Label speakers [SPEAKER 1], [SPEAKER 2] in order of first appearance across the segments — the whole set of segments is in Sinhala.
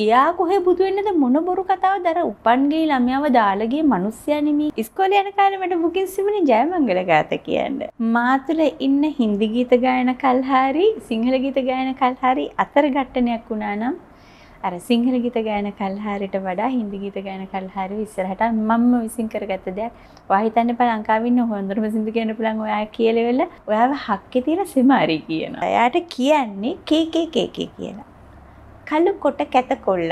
[SPEAKER 1] එයා කොහෙ බුදු වෙන්නද මොන බොරු කතාවද අර උපන්ගේ ළමයාව දාලා ගිය මිනිස්සයා නෙමේ ඉස්කෝලේ යන කාලේ මට බුකින් සිඹුනේ ජයමංගල ගාත කියන්න මා තුළ ඉන්න හින්දි ගීත ගායන කල්හාරි සිංහල ගීත ගායන කල්හාරි අතර ඝට්ටනයක් වුණා නම් අර සිංහල ගීත ගායන කල්හාරිට වඩා හින්දි ගීත ගායන කල්හාරි ඉස්සරහට මම්ම විසින් කරගත්ත දෙයක් ඔයා හිතන්න එපා ලංකාවේ ඉන්න හොඳම සින්දු කියන්න පුළුවන් ඔයා කියලෙවල ඔයාව හක්කේ තියලා සෙමාරි කියනවා එයාට කියන්නේ කේ කේ කේ කේ කියලා කළු කොට කැත කොල්ල.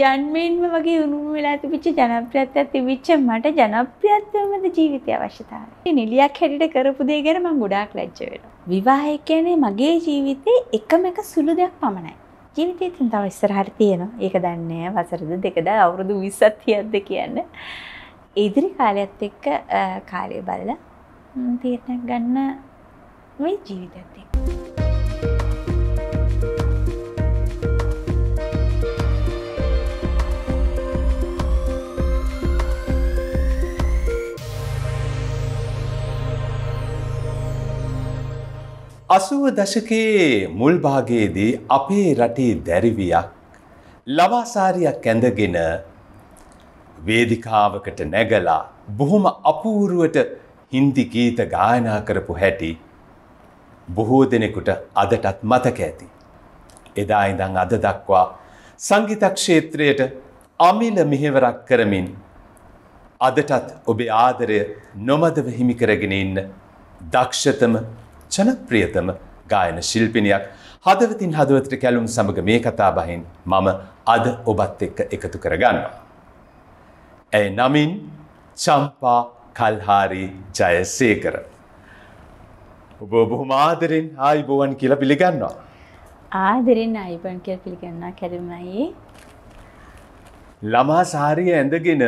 [SPEAKER 1] ජන්මයෙන්ම වගේ උණුම වෙලා තිබිච්ච ජනප්‍රියත්වයක් තිබිච්ච මට ජනප්‍රියත්වයමද ජීවිතය අවශ්‍යතාවය. නිලියක් හැටියට කරපු දේ ගැන මම ගොඩාක් ලැජ්ජ වෙනවා. විවාහය කියන්නේ මගේ ජීවිතේ එකම එක සුළු දෙයක් පමණයි. ජීවිතේ තියෙන තව ඉස්සරහට තියෙනවා. ඒක දන්නේ නැහැ. වසරද දෙකද අවුරුදු 20ක් 30ක්ද කියන්න. ඉදිරි කාලයත් එක්ක කාලය බලලා තීරණයක් ගන්න
[SPEAKER 2] මේ ජීවිතයත්
[SPEAKER 3] අසුව දශකයේ මුල්භාගයේදී අපේ රටේ දැරිවියක් ලවාසාරියක් කැඳගෙන වේදිකාවකට නැගලා බොහොම අපූරුවට හින්දි ගීත ගායනා කරපු හැටි බොහෝ දෙනෙකුට අදටත් මතක ඇති. එදා ඉඳන් අද දක්වා සංගීතක්ෂේත්‍රයට අමිල මෙහෙවරක් කරමින් අදටත් ඔබේ ආදරය නොමදව හිමිකරගෙන ඉන්න දක්ෂතම ජනප්‍රියතම ගායන ශිල්පිනියක් හදවතින් හදවතට කැලුම් සමඟ මේ කතා බහින් මම අද ඔබත් එක්ක එකතු කරගන්නවා. ඇය නමින් චම්පා කල්හාරී ජයසේකර. ඔබ බොහොම ආදරෙන් ආයිබෝවන් කියලා පිළිගන්නවා.
[SPEAKER 1] ආදරෙන් අයිබන් කියල් පිළිගන්නා කැරමයි.
[SPEAKER 3] ළමා සාරිය ඇඳගෙන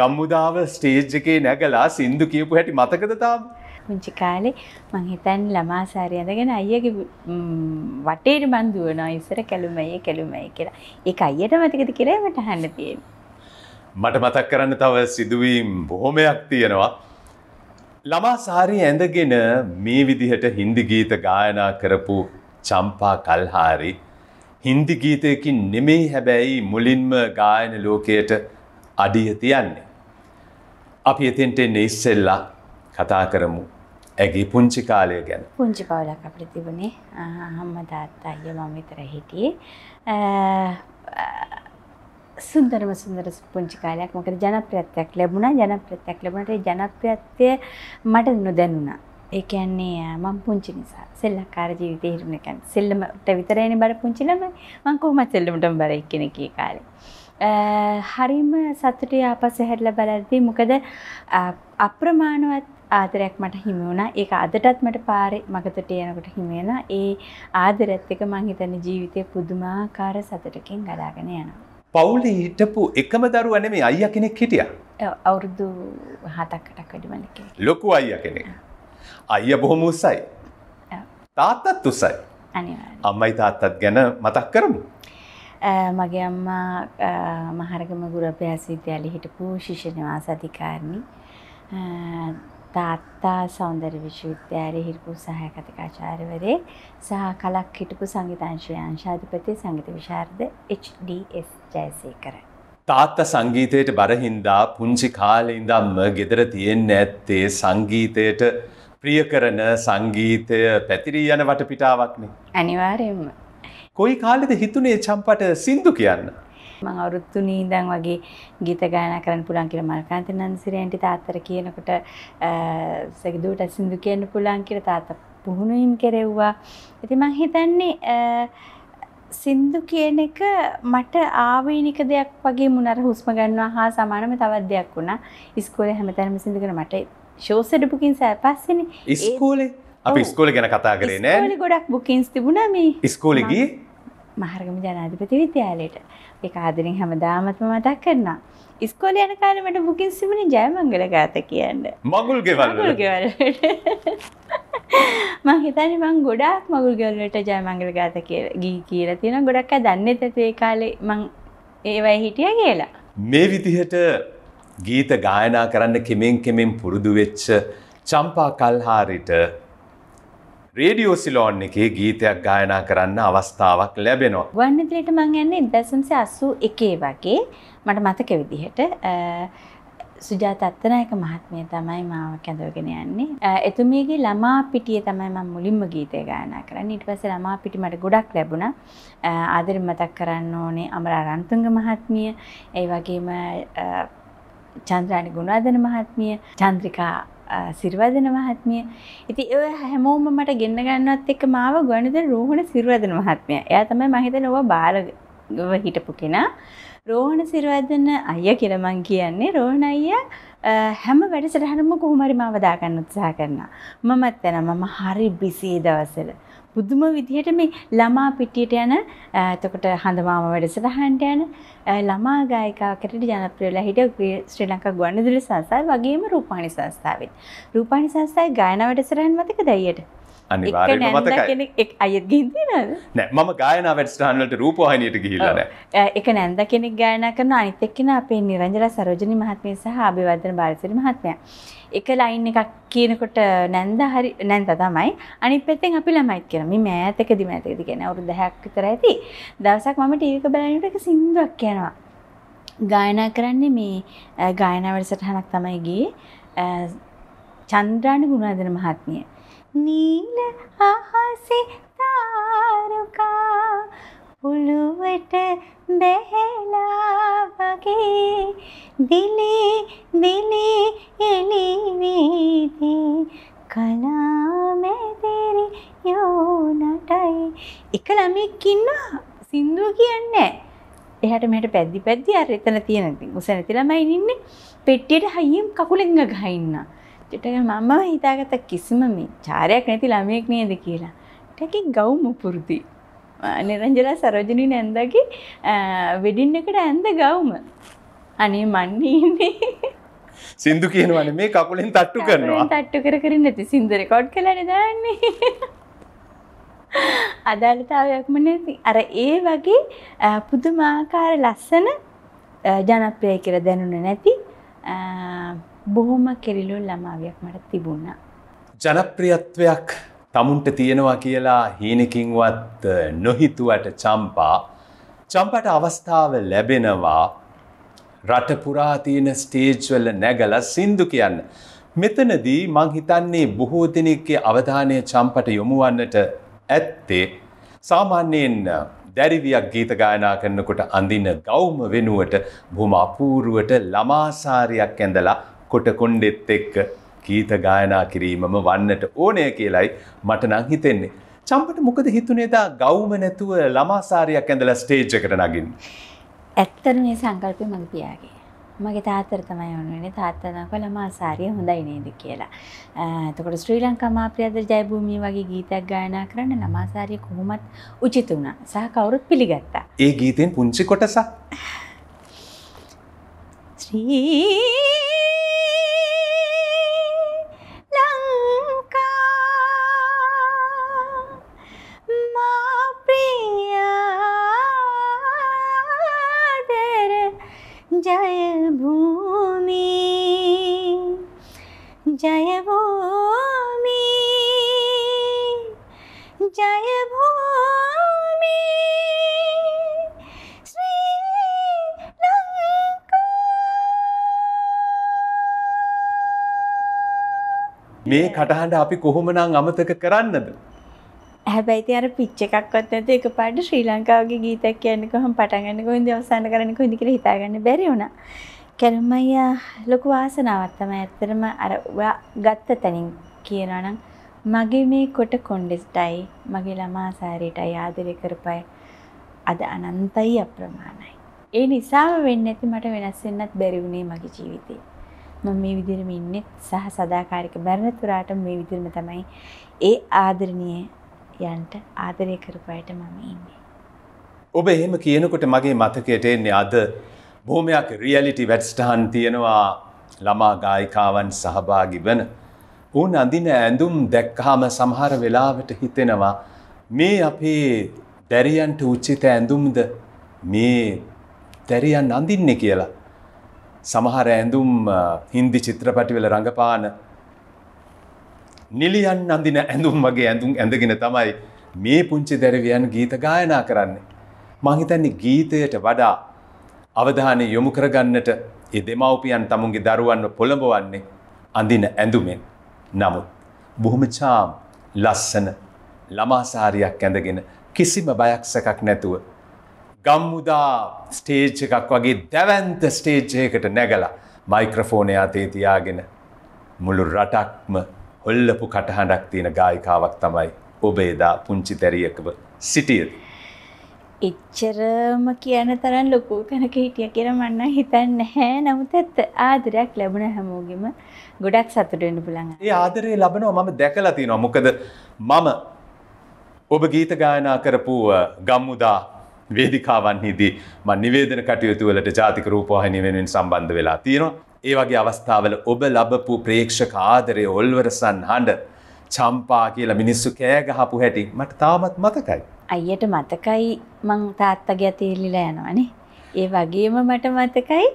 [SPEAKER 3] ගම්මුදාව ස්ටේජ් එකේ නැගලා සින්දු කියපු හැටි මතකද තාම?
[SPEAKER 1] පුංචි කාලේ මං හිතන්නේ ළමා සාරිය අඳගෙන අයියාගේ වටේට මං දුවනවා ඉස්සර කැලුමයි කැලුමයි කියලා. ඒක අයියට මතකද කියලා මට අහන්න තියෙනවා.
[SPEAKER 3] මට මතක් කරන්න තව සිදුවීම් බොහොමයක් තියෙනවා. ළමා සාරී ඇඳගෙන මේ විදිහට හින්දි ගීත ගායනා කරපු චම්පා කල්හාරි හින්දි ගීතයකින් නෙමෙයි හැබැයි මුලින්ම ගායන ලෝකයට අඩිය තියන්නේ. අපි එතෙන්ට එන්නේ ඉස්සෙල්ලා කතා කරමු ඇගේ පුංචි කාලය ගැන
[SPEAKER 1] පුංචි පවුලක් අපිට තිබුණේ අම්මා තාත්තා අයියා මම විතර හිටියේ සුන්දරම සුන්දර පුංචි කාලයක් මොකද ජනප්‍රියත්වයක් ලැබුණා ජනප්‍රියත්වයක් ලැබුණාට ඒ ජනප්‍රියත්වය මට නොදැනුණා ඒ කියන්නේ මම පුංචි නිසා සෙල්ලක්කාර ජීවිතේ හිරුණ කියන්නේ සෙල්ලමට විතරයිනේ බර පුංචි ළමයි මම කොහොමද සෙල්ලමටම බර එක්කෙනෙක් ඒ කාලේ හරිම සතුටේ ආපස හැරලා බලද්දී මොකද අප්‍රමාණවත් ආදරයක් මට හිමි වුණා. ඒක අදටත් මට පාරේ මගතට යනකොට හිමි වෙනවා. ඒ ආදරයත් එක්ක මං හිතන්නේ ජීවිතේ පුදුමාකාර සතුටකින් ගලාගෙන යනවා.
[SPEAKER 3] පවුලේ හිටපු එකම දරුවා නෙමෙයි අයියා කෙනෙක් හිටියා.
[SPEAKER 1] අවුරුදු 7කට වැඩිමල කෙනෙක්.
[SPEAKER 3] ලොකු අයියා කෙනෙක්. අයියා බොහොම උසයි. තාත්තත් උසයි. අනිවාර්යයෙන්. අම්මයි තාත්තත් ගැන මතක් කරමු.
[SPEAKER 1] මගේ අම්මා මහරගම ගුරු අභ්‍යාස විද්‍යාලයේ හිටපු ශිෂ්‍ය නිවාස අධිකාරිණී තාත්තා සෞන්දර්ය විශ්වවිද්‍යාලයේ හිටපු සහායකතික ආචාර්යවරේ සහ කලක් හිටපු සංගීතංශයේ අංශාධිපති සංගීත විශාරද එච්.ඩී.එස්. ජයසේකර.
[SPEAKER 3] තාත්තා සංගීතයට බරහින්දා පුංචි කාලේ ඉඳන්ම ගෙදර තියෙන්න ඇත්තේ සංගීතයට ප්‍රිය කරන සංගීතය පැතිරී යන වටපිටාවක්නේ.
[SPEAKER 1] අනිවාර්යයෙන්ම.
[SPEAKER 3] කොයි කාලෙද හිතුනේ චම්පට සින්දු කියන්න?
[SPEAKER 1] මං අවුරුදු තුනේ ඉඳන් වගේ ගීත ගායනා කරන්න පුළුවන් කියලා මල්කාන්ත නන්දිසිරයන්ට තාත්තට කියනකොට සගිදුවට සින්දු කියන්න පුළුවන් කියලා තාත්තා පුහුණුවීම් කෙරෙව්වා. ඉතින් මං හිතන්නේ සින්දු කියන එක මට ආවේනික දෙයක් වගේ මුණර හුස්ම ගන්නවා හා සමානම තවත් දෙයක් වුණා. ඉස්කෝලේ හැමතැනම සින්දු කරන මට ෂෝස් එක බුකින් සැපස්සෙනේ. ඉස්කෝලේ අපි
[SPEAKER 3] ඉස්කෝලේ ගැන කතා කරේ නෑ. ඉස්කෝලේ
[SPEAKER 1] ගොඩක් බුකින්ස් තිබුණා මේ. ඉස්කෝලේ ගියේ මහරගම ජනාධිපති විද්‍යාලයට. ඒක ආදරෙන් හැමදාමත්ම මතක් කරනවා. ඉස්කෝලේ යන කාලේ මට බුකින් සිඹුනේ ජයමංගල ගාත කියන්න.
[SPEAKER 3] මගුල් ගෙවල්. මගුල් ගෙවල්.
[SPEAKER 1] මං හිතන්නේ මං ගොඩාක් මගුල් ගෙවල් වලට ජයමංගල ගාත කියලා කියලා තියෙනවා. ගොඩක් අය දන්නේ නැත ඒ කාලේ මං ඒවයි හිටියා කියලා.
[SPEAKER 3] මේ විදිහට ගීත ගායනා කරන්න කෙමෙන් කෙමෙන් පුරුදු වෙච්ච චම්පා කල්හාරිට රේඩියෝ සිලෝන් එකේ ගීතයක් ගායනා කරන්න අවස්ථාවක් ලැබෙනවා.
[SPEAKER 1] ගුවන්විදුලියට මං යන්නේ 1981 වගේ මට මතක විදිහට සුජාත අත්තනායක මහත්මිය තමයි මාව කැඳවගෙන යන්නේ. එතුමියගේ ළමා පිටියේ තමයි මම මුලින්ම ගීතය ගායනා කරන්නේ. ඊට පස්සේ ළමා පිටි මට ගොඩක් ලැබුණා. ආදරෙන් මතක් කරන්න ඕනේ අමරා රන්තුංග මහත්මිය, ඒ වගේම චන්ද්‍රානි ගුණවර්ධන මහත්මිය, චන්ද්‍රිකා සිර්වදන මහත්මිය. ඉතින් ඔය හැමෝම මට ගෙන්න ගන්නවත් එක්ක මාව ගුවන්විදුලි රෝහණ සිර්වදන මහත්මිය. එයා තමයි මම හිතන්නේ ඔබ බාලව හිටපු කෙනා. රෝහණ සිර්වදන අයියා කියලා මං කියන්නේ. රෝහණ අයියා හැම වැඩසටහනම කොහොම හරි මාව දාගන්න උත්සාහ කරනවා. මමත් යනවා මම හරි බිසී දවසවල. පුදුම විදිහට මේ ළමා පිටියට යන එතකොට හඳමාම වැඩසටහනට යන ළමා ගායිකා කෙරෙහි ජනප්‍රිය වෙලා හිටිය ශ්‍රී ලංකා ගුවන්විදුලි සංස්ථාවේ වගේම රූපවාහිනී සංස්ථාවෙත් රූපවාහිනී සංස්ථාවේ ගායනා වැඩසටහන් මතකද අයියට
[SPEAKER 3] අනිවාර්යෙන්ම මතකයි
[SPEAKER 1] එක අයත් ගිහින් තියෙනවද
[SPEAKER 3] නෑ මම ගායනා වැඩසටහන් වලට රූපවාහිනියට ගිහිල්ලා
[SPEAKER 2] නෑ
[SPEAKER 1] එක නැන්ද කෙනෙක් ගායනා කරන අනිත් එක්කෙනා අපේ නිරංජන සරෝජනී මහත්මිය සහ අබිවර්ධන බාලසිරි මහත්මයා එක ලයින් එකක් කියනකොට නැන්ද හරි නැන්ද තමයි අනිත් පැත්තෙන් අපි ළමයිත් කියනවා. මේ මෑතකදි මෑතකදි කියන අවුරුදු 10ක් විතර ඇති. දවසක් මම ටීවී එක බලනකොට එක සින්දුවක් කියනවා. ගායනා කරන්නේ මේ ගායනා වැඩසටහනක් තමයි ගියේ චන්ද්‍රාණ ගුණාධර මහත්මිය.
[SPEAKER 2] නීල අහසේ තාරකා ඔළුවට බැහැලා වගේ දිලේ දිලේ එළිවේදී කලාමැදෙරි යෝනටයි එක ළමෙක් ඉන්නවා සින්දුව
[SPEAKER 1] කියන්නේ එහට මෙට පැද්දි පැද්දි අර එතන තියෙන උසැනති ළමයි ඉන්නේ පෙට්ටියට හයියම් කකුලෙංග ගහන්න ටටක මම හිතාගත කිසිම මේ චාරයක් නැති ළමයෙක් නේද කියලා ටැකින් ගෞම පුරුදි නිරංජලා සරෝජනී නැන්දගේ වෙඩින් එකට ඇන්ද ගවුම අනේ මන්නේ
[SPEAKER 3] සිින්දු කියනවන මේ කකුලින් තට්ටු කරනවා
[SPEAKER 1] තට්ටු කර කරන්න නැති සිින්දර කොඩ් කලන දන්නේ අදාළතාවයක්ම නැති අර ඒ වගේ පුදුමාකාර ලස්සන ජනප්‍රය කර දැනුන නැති බොහොම කෙරිලුල් ළමාවයක් මට තිබුණා.
[SPEAKER 3] ජනප්‍රියත්වයක් තමුන්ට තියෙනවා කියලා හීනකින්වත් නොහිතුවට චම්පා චම්පට අවස්ථාව ලැබෙනවා රටපුරා තියෙන ස්ටේජ්වල නැගල සින්දු කියන්න. මෙතනදී මං හිතන්නේ බොහෝ දෙනෙක්ගේ අවධානය චම්පට යොමුවන්නට ඇත්තේ සාමාන්‍යයෙන් දැරිවියක් ගීත ගායනා කරනකොට අඳින ගෞම වෙනුවට බොහොම අපූරුවට ළමාසාරයක් ඇඳලා කොට කොණ්ඩෙත් එක්ක ගීත ගායනා කිරීමම වන්නට ඕනය කියලයි මට නං හිතෙන්නේ. චම්පට මොකද හිතුනේදා ගෞම නැතුව ළමාසාරයක් ඇඳල ස්ටේජ්කට නගින්.
[SPEAKER 1] ඇත්තරනේ සංකල්පය මඟ පියාගේ. මගේ තාත්තර තමයි ඔන්නුවනේ තාත්තනක ළමාසාරිය හොඳයි නේද කියලා. එතකොට ශ්‍රී ලංකා මාපියදර ජයභූමිය වගේ ගීතයක් ගායනා කරන්න ළමාසාරිය කොහොමත් උචිත වුණා. සහ කවුරුත් පිළිගත්තා.
[SPEAKER 3] ඒ ගීතෙන් පුංචි කොටසක්. ශ්‍රී
[SPEAKER 2] जय भूमि जय भूमि जय भूमि
[SPEAKER 3] මේ කටහඬ අපි කොහොමනම් අමතක කරන්නද
[SPEAKER 1] හැබැයිති අර පිච්ච එකක්වත් නැති එක පාට ශ්‍රී ලංකාවගේ ගීතක් කියන්නක හම පටගන්නක ඉද අවසාන කරනක ඉදිකර හිතාගන්න බැරි වුණ කැරුම්මයියා ලොකු වාසනාවත්තම ඇත්තරම අර ගත්ත තැනින් කියනනම් මගේ මේ කොට කොන්ඩෙස්ටයි මගේ ළමා සෑරීටයි ආදරය කරපයි අද අනන්තයි අප්‍රමාණයි. ඒ නිසාම වෙන්න ඇති මට වෙනස් වෙන්නත් බැරි වුණේ මගේ ජීවිතේ. මම මේ විදිහටම ඉන්නේ සහ සදාකාරික බැරණතුරාට මේ විදිහම තමයි ඒ ආදරණීය යන්ට ආදරය කරපු අයට මම ඉන්නේ.
[SPEAKER 3] ඔබ එහෙම කියනකොට මගේ මතකයට එන්නේ අද බොහොමයක් රියලිටි වැඩස්ටහන් තියෙනවා ළමා ගායිකාවන් සහභාගි වන. උන් අඳින ඇඳුම් දැක්කහම සමහර වෙලාවට හිතෙනවා මේ අපේ දැරියන්ට උච්චිත ඇඳුම්ද මේ දැරියන් අඳින්නේ කියලා. සමහර ඇඳුම් හින්දි චිත්‍රපටිවල රඟපාන නිලියන් අඳින ඇඳුම් වගේ ඇඳුම් ඇඳගෙන තමයි මේ පුංචි දැරවියන් ගීත ගායනා කරන්නේ. මංහිතන්නේ ගීතයට වඩා අවධානය යොමු කරගන්නට ඒ දෙමව්පියන් තමුන්ගේ දරුවන්ව පොළඹවන්නේ අඳින ඇඳුමෙන්. නමුත් බොහොම චාම් ලස්සන ළමාසාරියක් ඇඳගෙන කිසිම බයක් සැකක් නැතුව. ගම්මුදා ස්ටේජ් එකක් වගේ දැවන්ත ස්ටේජ්යකට නැගලා මයික්‍රෆෝනය අතේ තියාගෙන මුළු රටක්ම හොල්ලපු කටහඬක් තියෙන ගායිකාවක් තමයි ඔබ එදා පුංචි තැරියකව සිටියද.
[SPEAKER 1] එච්චරම කියන තරන් ලොකු කනක හිටිය කියර මන්න හිතන්න හැ නමුත් ඇත් ආදරයක් ලැබුණ හැමෝගෙම ගොඩක් සතුටෙන්න්න පුළන්
[SPEAKER 3] ඒ ආදරය ලබනවා මම දැකලා තිනවා මොකද මම ඔබ ගීත ගායනා කරපු ගම්මුදා වේදිකාවන්හිදී ම නිවේදන කටයුතුවලට ජාතික රූපවාහිනි වෙනුවෙන් සම්බන්ධ වෙලා තියෙනවා ඒ වගේ අවස්ථාවල ඔබ ලබපු ප්‍රේක්ෂක ආදරය ඔල්වරසන් හඬ චම්පා කියලා මිනිස්සු කෑගහපු හැටි මට තාමත් මතකයි.
[SPEAKER 1] අයියට මතකයි මං තාත්තගේ ඇතිල්ලිලා යනවානේ. ඒ වගේම මට මතකයි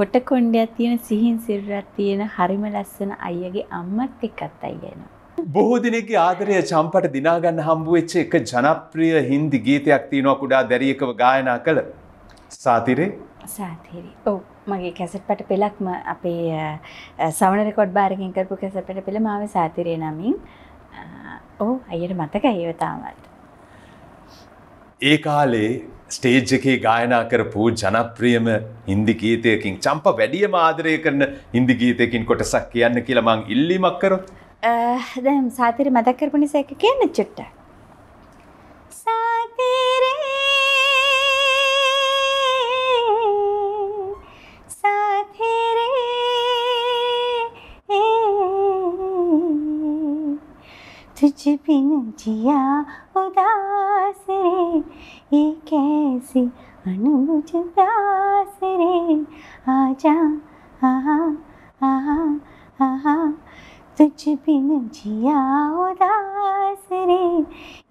[SPEAKER 1] කොට කොණ්ඩයක් තියෙන සිහින් සිරුරක් තියෙන හරිම ලස්සන අයියගේ අම්මත් එක්කත් අයියනවා.
[SPEAKER 3] බොහෝ දිනෙකගේ ආදරය චම්පට දිනාගන්න හම්බුවෙච්ච එක ජනප්‍රිය හින්දි ගීතයක් තියෙනවා කුඩා දැරියකව ගායනා කළ. සාතිරේ?
[SPEAKER 1] සාතිරේ. ඔව්. මගේ කැසට්පට පෙලක්ම අපේ සවන රෙකොඩ් බාරකින් කරපු කැසට්පට පෙළ මාව සාතිරය නමින් ඕ අයට මතක ඒවතාමට.
[SPEAKER 3] ඒ කාලේ ස්ටේජ් එකේ ගායනා කරපු ජනප්‍රියම හින්දි ගීතයකින් චම්ප වැඩියම ආදරය කරන හින්දි ගීතයකින් කොටසක් කියන්න කියලා මං ඉල්ලීමක් කරොත්
[SPEAKER 1] දැම් සාතිරි මතක් කරපු නිසා එක කියන්න චුට්ට.
[SPEAKER 2] සාතිරේ तुझ बिन जिया उदास रे ये कैसे अनुज प्यास रे आ जा तुझ बिन जिया उदास रे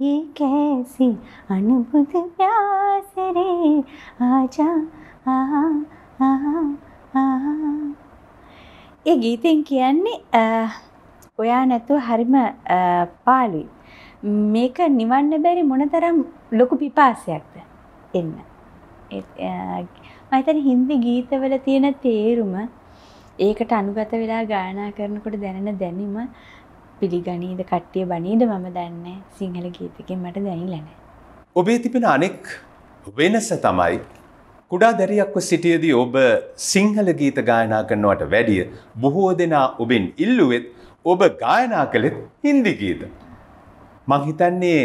[SPEAKER 2] ये कैसी अनुभूत प्यास रे आ जा
[SPEAKER 1] ये गीत इनकी ඔයා නැතුව හරිම පාළුයි. මේක නිවන්න බැරි මොනතරම් ලොකු පිපාසයක්ද එන්න. මම හිතන්නේ හින්දි ගීතවල තියෙන තේරුම ඒකට අනුගත වෙලා ගායනා කරනකොට දැනෙන දැනීම පිළිගනීද කට්ටිය බනීද මම දන්නේ සිංහල ගීතකෙන් මට දැනෙලා නැහැ.
[SPEAKER 3] ඔබේ තිබෙන අනෙක් වෙනස තමයි කුඩා දැරියක්ව සිටියදී ඔබ සිංහල ගීත ගායනා කරනවට වැඩිය බොහෝ දෙනා ඔබෙන් ඉල්ලුවෙත් ඔබ ගායනා කළෙත් හින්දි ගීත. මං හිතන්නේ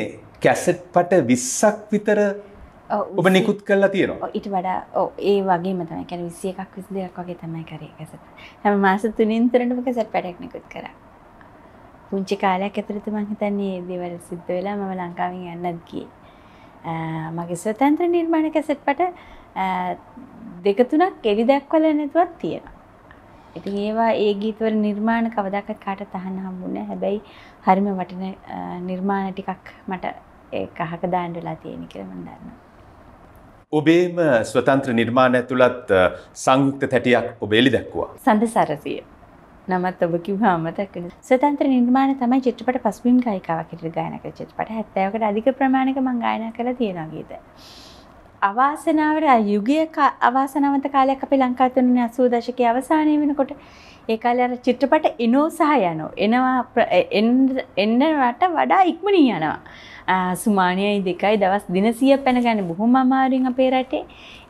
[SPEAKER 3] කැසට් පට විස්සක් විතර ඔබ නිකුත් කල්ලා තියෙනවා
[SPEAKER 1] ඉට වඩා ඒ වගේ මතම කැන විසිය එකක් විසි දෙයක් වගේ තමයි කරේ කැසට හැම මාස තුනින් තරටම කැසට් පැඩක් නිකුත් කරා පුංචි කාලයක් ඇතුළත මං හිතන්නේ දෙවල් සිද්ධ වෙලා මම ලංකාවෙන් යන්නත් ගියේ. මගේ ස්වතන්ත්‍ර නිර්මාණ කැසට් පට දෙක තුනක් එලි දක්වලා නැතුවත් තියෙනවා. ඉතින් ඒවා ඒ ගීතවල නිර්මාණ කවදාකවත් කාටවත් අහන්න හම්බුනේ හැබැයි හරිම වටින නිර්මාණ ටිකක් මට ඒක අහක දාන්න වෙලා තියෙන කියලා මම දන්නවා.
[SPEAKER 3] ඔබේම ස්වතන්ත්‍ර නිර්මාණ ඇතුළත් සංයුක්ත තැටියක් ඔබ එලි දැක්වුවා.
[SPEAKER 1] සඳසරසිය. නමත් ඔබ කිව්වා මතක් වෙනවා. ස්වතන්ත්‍ර නිර්මාණ තමයි චිත්‍රපට පසුබිම් ගායිකාවක් හිටිට ගායනා කරන චිත්‍රපට 70කට අධික ප්‍රමාණයක මම ගායනා කරලා තියෙනවා ගීත. අවාසනාවට යුගයේ අවාසනාවන්ත කාලයක් අපේ ලංකාවේ තුනේ 80 දශකයේ අවසානයේ වෙනකොට ඒ කාලේ අර චිත්‍රපට එනෝ සහ යනෝ එනවා එන්නට වඩා ඉක්මනින් යනවා සුමානියයි දෙකයි දවස් දින 100 පැන ගන්න බොහොම අමාරුවෙන් අපේ රටේ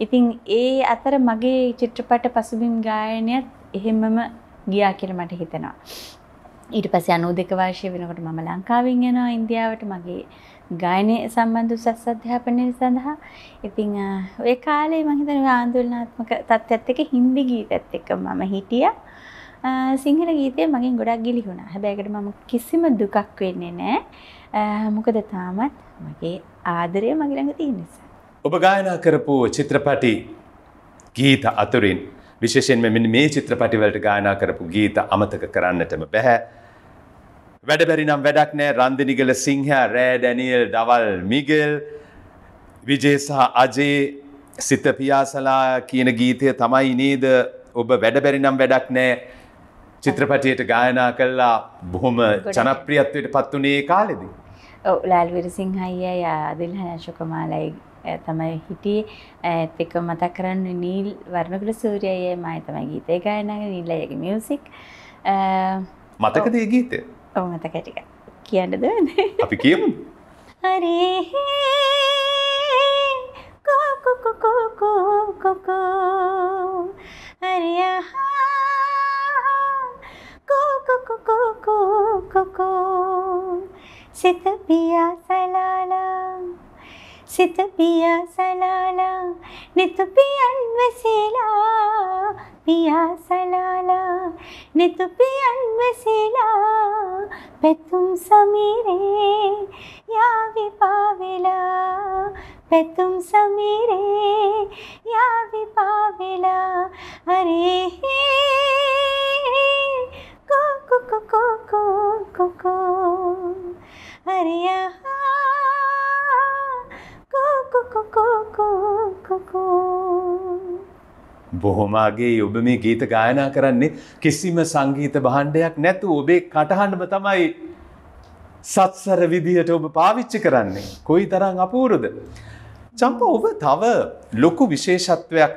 [SPEAKER 1] ඉතින් ඒ අතර මගේ චිත්‍රපට පසුබිම් ගායනයත් එහෙමම ගියා කියලා මට හිතෙනවා ඊට පස්සේ 92 වර්ෂය වෙනකොට මම ලංකාවෙන් යනවා ඉන්දියාවට මගේ ගායනය සම්බන්ධ උසස් අධ්‍යාපනය සඳහා ඉතිං ඔය කාලේ මහිතන ආන්දුල්නාත්මක තත්ත්වත් එක හින්දි ගීතත් එක මම හිටිය සිංහල ගීතය මගින් ගොඩක් ගිලිහුණා හැබැයිකට මම කිසිම දුකක් වෙන්නේ නෑ මොකද තාමත් මගේ ආදරය මගිළඟ තිය නිසා.
[SPEAKER 3] ඔබ ගායනා කරපු චිත්‍රපටි ගීත අතුරින් විශේෂෙන් මෙ මේ චිත්‍රපටිවලට ගායනා කරපු ගීත අමතක කරන්නටම බැහැ වැඩබැරිනම් වැඩක් නෑ රන්දිනිගල සිංහ රෑ ඩැනියල් ඩවල් මිගෙල් විජේ සහ අජේ සිත පියාසලා කියන ගීතය තමයි නේද ඔබ වැඩබැරිනම් වැඩක් නෑ චිත්‍රපටියට ගායනා කල්ලා බොහොම ජනප්‍රියත්වයට පත්වනේ කාලෙද.
[SPEAKER 1] ලෑල්විර සිංහයිය යදිල් හැශකමාලයි තමයි හිටිය ඇත් එක මතක් කරන්න නීල් වර්ණකුල සූරියයේ මයි තමයි ගීතය ගායනග නිල්ලයගේ මියසික් මතකදේ ගීතය ඔව් මතකයි ටික. කියන්නද?
[SPEAKER 3] අපි කියමු.
[SPEAKER 2] හරි කෝ කෝ කෝ කෝ කෝ කෝ හරි ආ කෝ කෝ කෝ කෝ කෝ කෝ සිත පියා සලාලා सित पिया सलाला नित पियन वसीला पिया सलाला नित पियन वसीला पे तुम समीरे या भी पावेला पे तुम समीरे या भी पावेला अरे को को
[SPEAKER 3] බොහොම අගේ ඔබ මේ ගීත ගායනා කරන්නේ කිසිම සංගීත භාණ්ඩයක් නැතු ඔබේ කටහඬම තමයි සත්සර විදිහට ඔබ පාවිච්චි කරන්නේ. කොයි තරං අපූරුද. චම්ප ඔබ තව ලොකු විශේෂත්වයක්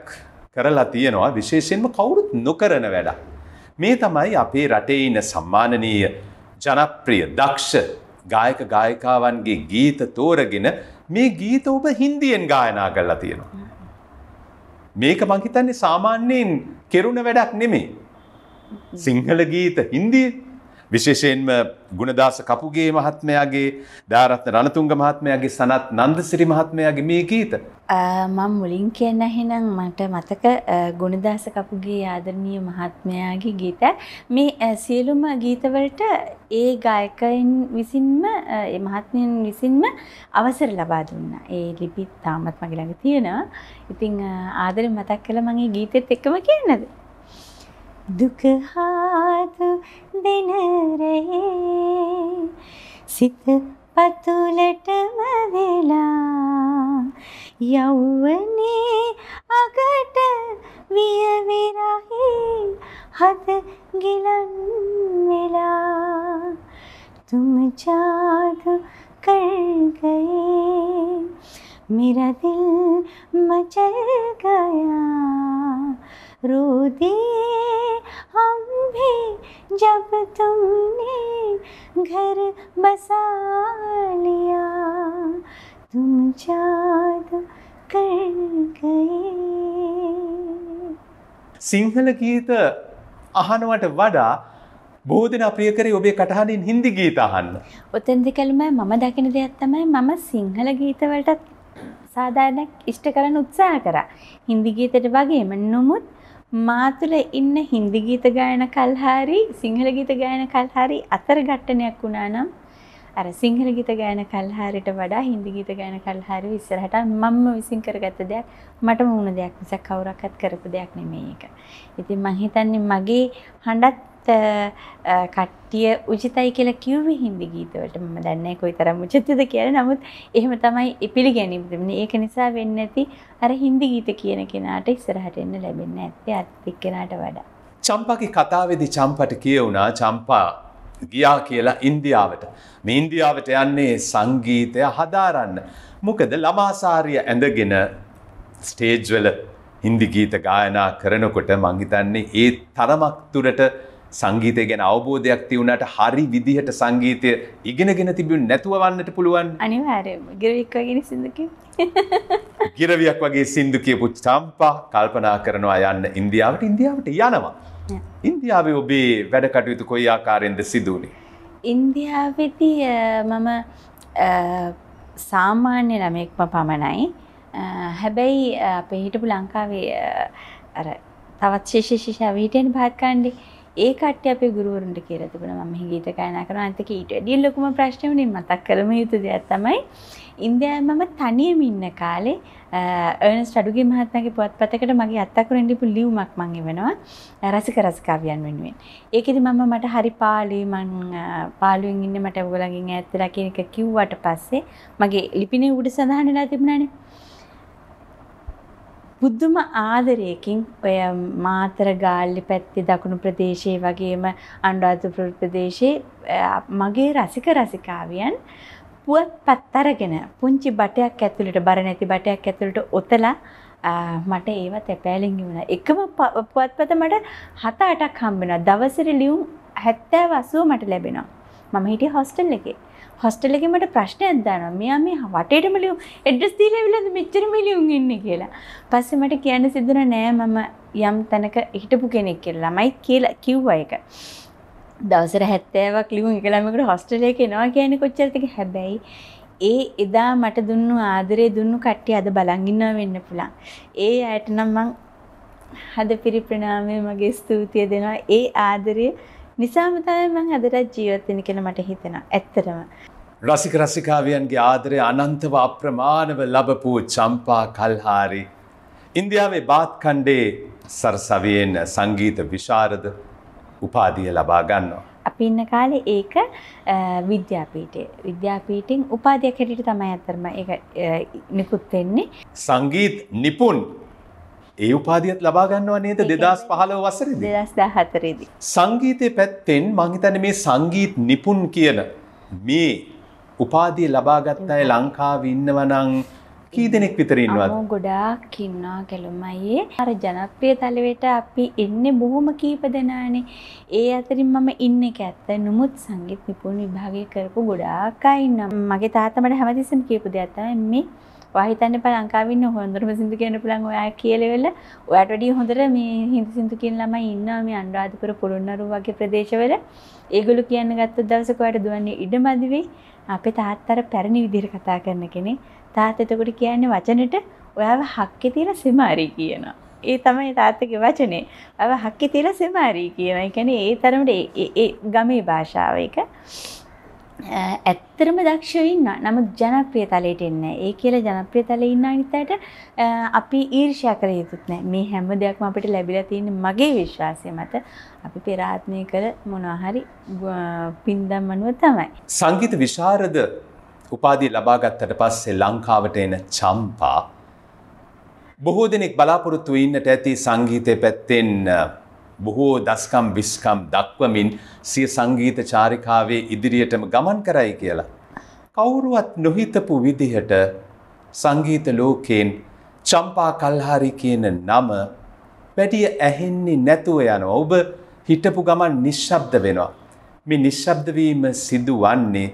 [SPEAKER 3] කරලා තියෙනවා විශේෂයෙන්ම කවුරුත් නොකරන වැඩ. මේ තමයි අපේ රටේ ඉන්න සම්මානනීය ජනප්‍රිය දක්ෂ ගායක ගායකාවන්ගේ ගීත තෝරගෙන මේ ගීත ඔබ හින්දියෙන් ගායනා කරලා තියෙනවා. මේක මංහිතන්නේ සාමාන්‍යයෙන් කෙරුණ වැඩක් නෙමේ. සිංහල ගීත හින්දිය විශේෂයෙන්ම ගුණදාස කපුගේ මහත්මයාගේ ධාරත්න රණතුංග මහත්මයාගේ සනත් නන්දසිරි මහත්මයාගේ මේ ගීත.
[SPEAKER 1] මම මුලින් කියන්න එහෙනම් මට මතක ගුණදාස කපුගේ ආදරණීය මහත්මයාගේ ගීත. මේ සියලුම ගීතවලට ඒ ගායකයින් විසින්ම ඒ මහත්මයන් විසින්ම අවසර ලබා දුන්නා. ඒ ලිපි තාමත් මගේ ළඟ තියෙනවා. ඉතින් ආදරෙන් මතක් කළා මම ගීතෙත් එක්කම කියන්නද? දුක
[SPEAKER 2] හාතු බිනරයේ සිත පතුලටම වෙලා යව්වනේ අගට වියවිරහි හද ගිලන් වෙලා තුම ජාදු කර ගයේ मेरा दिल मचल गया रो दिए हम भी जब तुमने घर बसा लिया तुम जादू कर गए
[SPEAKER 3] සිංහල ගීත අහනුවට වඩා බොහෝ දෙනා ප්‍රිය කරේ ඔබේ කටහඬින් හින්දි ගීත අහන්න.
[SPEAKER 1] ඔතෙන්දි කලමයි මම දකින දෙයක් තමයි මම සිංහල ගීත වලටත් අසාධාරණයක් ඉෂ්ට කරන්න උත්සාහ කරා. හින්දි ගීතයට වගේම නමුත් මා තුළ ඉන්න හින්දි ගීත ගායන කල්හාරි සිංහල ගීත ගායන කල්හාරි අතර ඝට්ටනයක් වුණා නම් අර සිංහල ගීත ගායන කල්හාරිට වඩා හින්දි ගීත ගායන කල්හාරි ඉස්සරහට මම්ම විසින් කරගත්ත දෙයක් මටම වුණ දෙයක් මිසක් කවුරක්වත් කරපු දෙයක් නෙමෙයි ඒක. ඉතින් මම හිතන්නේ මගේ හඬත් කට්ටිය උචිතයි කියලා කිව්වේ හින්දි ගීතවලට මම දන්නේ කොයි තරම් උචිතද කියලා. නමුත් එහෙම තමයි පිළිගැනීම තිබුණේ. ඒක නිසා වෙන්නේ නැති අර හින්දි ගීත කියන කෙනාට ඉස්සරහට එන්න ලැබෙන්නේ නැත්තේ අත් එක්කෙනාට වඩා.
[SPEAKER 3] චම්පාගේ කතාවේදී චම්පට කියවුණා චම්පා ගියා කියලා ඉන්දියාවට. මේ ඉන්දියාවට යන්නේ සංගීතය හදාරන්න. මොකද ළමාසාරිය ඇඳගෙන ස්ටේජ්වල හින්දි ගීත ගායනා කරනකොට මං හිතන්නේ ඒ තරමක් තුරට සංගීතය ගැන අවබෝධයක් තිවුණට හරි විදිහට සංගීතය ඉගෙනගෙන තිබුණ නැතුවවන්නට පුළුවන්
[SPEAKER 1] අනිවාරයම ගිරවික්වගෙන සිදුක
[SPEAKER 3] ගිරවියක් වගේ සින්දු කියපු චම්පා කල්පනා කරනවා යන්න ඉන්දියාවට ඉන්දියාවට යනවා. ඉන්දියාවේ ඔබේ වැඩ කටයුතු කොයි ආකාරයෙන්ද සිදුවනේ.
[SPEAKER 1] ඉන්දියාවෙදී මම සාමාන්‍ය ළමයෙක්ම පමණයි හැබැයි අපේ හිටපු ලංකාවේ තවත් ශේෂ ශිෂාව හිටෙන් පාත් කණ්ඩේ ඒ කට්ටිය අපේ ගුරුවරුන්ට කියලා තිබුණා මම ගීත ගායනා කරනවා අනිත් එක ඊට වැඩිය ලොකුම ප්‍රශ්නේ වුණේ මතක් කරම යුතු දෙයක් තමයි ඉන්දියාවේ මම තනියම ඉන්න කාලේ අර්නස්ට් අඩුගේ මහත්මයාගේ පුවත්පතකට මගේ අත්තකුරෙන් දීපු ලියුමක් මම එවනවා රසික රසිකාවියන් වෙනුවෙන්. ඒකෙදි මම මට හරි පාළුයි මං පාළුවෙන් ඉන්නේ මට ඔයගොල්ලන්ගෙන් ඈත් වෙලා කියන එක කිව්වට පස්සේ මගේ ලිපිනේ උඩ සඳහන් වෙලා තිබුණානේ පුදුම ආදරයකින් ඔය මාතර ගාල්ලි පැත්තේ දකුණු ප්‍රදේශයේ වගේම අනුරාධපුර ප්‍රදේශයේ මගේ රසික රසිකාවියන් පුවත්පත් අරගෙන පුංචි බටයක් ඇතුළට බර නැති බටයක් ඇතුළට ඔතලා මට ඒව තැපෑලෙන් ගිමුණා. එකම පුවත්පත මට හත අටක් හම්බ වෙනවා. දවසට ලියුම් 70 80 මට ලැබෙනවා. මම හිටියේ හොස්ටල් එකේ. හොස්ටලෙකමට ප්‍රශ්නයක් දානවා මෙයා මේ වටේට මිලියුම් එඩ්‍රස් දීලා ඇවිල්ලාද මෙච්චර මිලියුම් ඉන්නේ කියලා. පස්සේ මට කියන්න සිදුන නෑ මම යම් තැනක හිටපු කෙනෙක් කියලා ළමයි කියලා කිව්වා ඒක. දවසර 70ක් ලියුම් එක ළමයකට හොස්ටලයක එනවා කියන්නේ කොච්චරද හැබැයි ඒ එදා මට දුන්නු ආදරේ දුන්නු කට්ටිය අද බලන් ඉන්නවා වෙන්න පුළුවන්. ඒ අයට නම් මං හද පිරිප්‍රණාමය මගේ ස්තුතිය දෙනවා. ඒ ආදරේ නිසාම තමයි මම අදටත් ජීවත් වෙන කියලා මට හිතෙනවා. ඇත්තටම.
[SPEAKER 3] රසික රසිකාවියන්ගේ ආදරය අනන්තව අප්‍රමාණව ලැබපු චම්පා කල්හාරි ඉන්දියාවේ බාත් ඛණ්ඩේ සරසවියෙන් සංගීත විශාරද උපාධිය ලබා ගන්නවා.
[SPEAKER 1] අපි ඉන්න කාලේ ඒක විද්‍යාපීඨයේ විද්‍යාපීඨෙන් උපාධියක් හැටියට තමයි අතරම ඒක නිකුත් වෙන්නේ.
[SPEAKER 3] සංගීත නිපුන් ඒ උපාදියත් ලබා ගන්නවා නේද දෙදස් පහලව වසරද හතරේද. සංගීතය පැත්තෙන් මංහිතන මේ සංගීත් නිපුන් කියන මේ උපාදිය ලබාගත් අය ලංකාව ඉන්නවනං කී දෙනෙක් විතරන්නවත්
[SPEAKER 1] ගොඩාක් කින්නා කෙළුමයේ අර ජනප්‍රිය තලවට අපි එන්න බොහොම කීප දෙනානේ ඒ අතරින් මම ඉන්න ඇත්ත නමුත් සංගීත් නිපුන් විභාගය කරපු ගොඩාක් අයින්න මගේ තාත්තමට හැමතිස්සම කීපු දෙයක්තයි මේ වහිතන්න ප ලංකාවන්න හොඳරම සිදු කියන්න පුළන් ඔයා කියලවෙල ඔයට වැඩිය හොඳර මේ හිදු සිදු කියෙන් ළම ඉන්න මේ අන්ඩාධපුර පුරුන්නරු වගේ ප්‍රදේශවල ඒගොලු කියන්න ගත්ත දවසකවට දුවන්නේ ඉඩ මදිවෙයි අපි තාත්තර පැරණි විදිර කතා කරන්න කෙනෙ තාත් එතකොට කියන්නේ වචනට ඔයාව හක්කෙ තිර සෙමාරී කියනවා. ඒ තමයි තාත්තගේ වචනේ. අව හක්කෙ තිර සෙමාරී කියනවා. ඒ කියන්නේ ඒ තරමට ඒ ගමේ භාෂාව එක. ඇත්තරම දක්ෂ ඉන්න නම ජනප්‍රිය තලයට එන්න ඒ කියල ජනප්‍රිය තල ඉන්න අනිතයට අපි ඊර්ෂය කර යුතුත් නෑ මේ හැම දෙයක්ම අපට ලැබිලා තියෙන මගේ විශ්වාසය මත අපි පෙරාත්මය කළ මොනහරි පින්දම් අනුව තමයි.
[SPEAKER 3] සංගීත විශාරද උපාදී ලබාගත්තට පස්සේ ලංකාවට එන චම්පා බොහෝ දෙනෙක් බලාපොරොත්තු ඉන්නට ඇති සංගීතය පැත්තෙන් බොහෝ දස්කම් විස්කම් දක්වමින් සිය සංගීත චාරිකාවේ ඉදිරියටම ගමන් කරයි කියලා. කවුරුවත් නොහිතපු විදිහට සංගීත ලෝකයෙන් චම්පා කල්හාරි කියන නම වැඩිය ඇහෙන්නේ නැතුව යනවා. ඔබ හිටපු ගමන් නිශ්ශබ්ද වෙනවා. මේ නිශ්ශබ්දවීම සිදුවන්නේ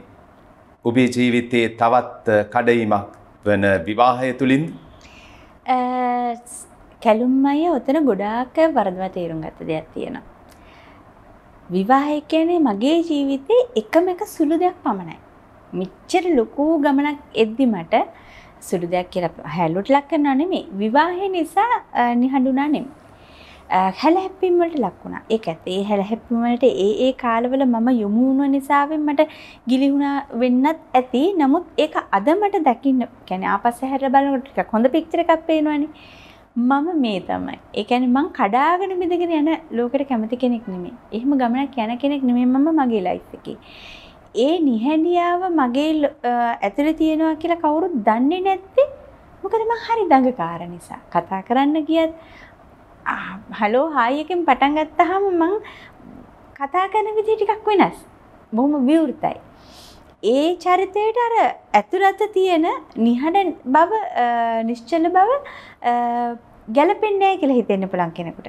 [SPEAKER 3] ඔබේ ජීවිතයේ තවත් කඩයිමක් වන විවාහය තුළින්
[SPEAKER 1] කැලුම් අය ඔතන ගොඩාක් වරදවා තේරුම් ගත දෙයක් තියෙනවා. විවාහය කියන්නේ මගේ ජීවිතේ එකම එක සුළු දෙයක් පමණයි. මිච්චර ලොකු ගමනක් එද්දි මට සුළු දෙයක් කියලා හැලුට ලක් කරනවා නෙමෙයි විවාහය නිසා නිහඬුණා නෙමෙයි හැලහැප්පීම් වලට ලක් වුණා ඒක ඇත්තේ ඒ හැලහැප්පීම් වලට ඒ ඒ කාලවල මම යොමු වුණ නිසාවෙන් මට ගිලිහුණා වෙන්නත් ඇති නමුත් ඒක අද මට දකින්න يعني ආපස්සට හැරලා බලනකොට ටිකක් හොඳ පික්චර් එකක් පේනවනේ මම මේ තමයි. ඒ කියන්නේ මං කඩාගෙන බිඳගෙන යන ලෝකෙට කැමති කෙනෙක් නෙමෙයි. එහෙම ගමනක් යන කෙනෙක් නෙමෙයි මම මගේ ලයිෆ් එකේ. ඒ නිහඬියාව මගේ ඇතුලේ තියෙනවා කියලා කවුරුත් දන්නේ නැත්තේ. මොකද මං හරි දඟකාර නිසා. කතා කරන්න ගියත් හලෝ හායි එකෙන් පටන් ගත්තාම මං කතා කරන විදිහ ටිකක් වෙනස්. බොහොම විවෘතයි. ඒ චරිතයට අර ඇතුළත තියෙන නිහඬ බව නිශ්චල බව ගැලපෙන්නේ නැහැ කියලා හිතෙන්න පුළුවන් කෙනෙකුට.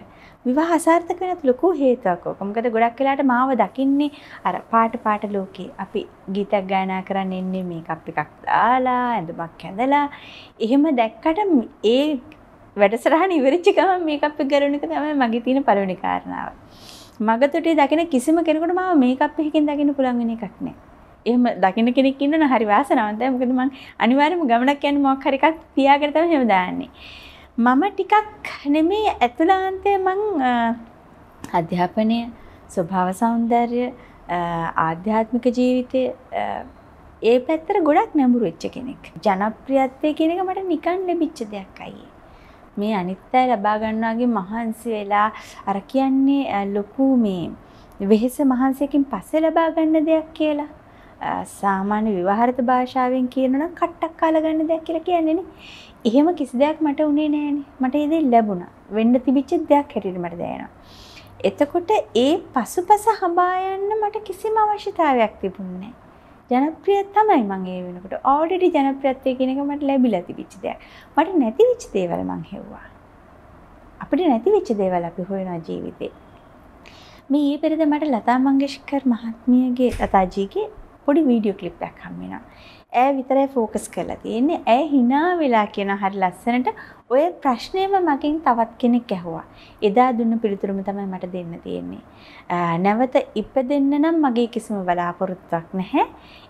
[SPEAKER 1] විවාහ අසාර්ථක වෙනත් ලොකු හේතුවක් ඕක. මොකද ගොඩක් වෙලාට මාව දකින්නේ අර පාට පාට ලෝකේ අපි ගීතයක් ගායනා කරන්න එන්නේ මේකප් එකක් දාලා ඇඳුමක් කැඳලා එහෙම දැක්කට ඒ වැඩසටහන ඉවරච්ච ගමන් මේකප් එක ගරන එක තමයි මගේ තියෙන පළවෙනි කාරණාව. මගතොටේ දකින කිසිම කෙනෙකුට මාව මේකප් එකකින් දකින්න පුළුවන් වෙන එකක් නෑ. එහෙම දකින්න කෙනෙක් ඉන්නවනම් හරි වාසනාවන්තයි. මොකද මං අනිවාර්යයෙන්ම ගමනක් යන මොකක් හරි එකක් තියාගෙන තමයි එහෙම දාන්නේ. මම ටිකක් නෙමේ ඇතුලාන්තය මං අධ්‍යාපනය ස්වභාව සෞන්දර්ය ආධ්‍යාත්මික ජීවිතය ඒ පැත්තර ගොඩක් නැඹුරු වෙච්ච කෙනෙක්. ජනප්‍රියත්වය කියන එක මට නිකන් ලැබිච්ච දෙයක් අයියේ. මේ අනිත් අය ලබා ගන්නවාගේ මහන්සි වෙලා අර කියන්නේ ලොකු මේ වෙහෙස මහන්සියකින් පස්සේ ලබා ගන්න දෙයක් කියලා. සාමාන්‍ය විවාහරිත භාෂාවෙන් කියනනම් කට්ටක් කාලා ගන්න දෙයක් කියලා කියන්නේ නේ. එහෙම කිසි දෙයක් මට උනේ නෑනේ. මට ඒ දේ ලැබුණා. වෙන්න තිබිච්ච දෙයක් හැටියට මට දැනෙනවා. එතකොට ඒ පසුපස හඹා යන්න මට කිසිම අවශ්‍යතාවයක් තිබුණේ නෑ. ජනප්‍රිය තමයි මම ඒ වෙනකොට. ඕල්රෙඩි ජනප්‍රියත්වය කියන එක මට ලැබිලා තිබිච්ච දෙයක්. මට නැති වෙච්ච දේවල් මං හෙව්වා. අපිට නැති වෙච්ච දේවල් අපි හොයනවා ජීවිතේ. මේ ඊපෙරද මට ලතා මංගেশකර් මහත්මියගේ ලතාජීගේ පොඩි වීඩියෝ ක්ලිප් එකක් හම්බ වෙනවා. ඇය විතරයි ફોકස් කරලා තියෙන්නේ. ඇය hina වෙලා කියන හරි ලස්සනට ඔය ප්‍රශ්නයම මගෙන් තවත් කෙනෙක් ඇහුවා. එදා දුන්න පිළිතුරම තමයි මට දෙන්න තියෙන්නේ. නැවත ඉපදෙන්න නම් මගේ කිසිම බලාපොරොත්තුවක් නැහැ.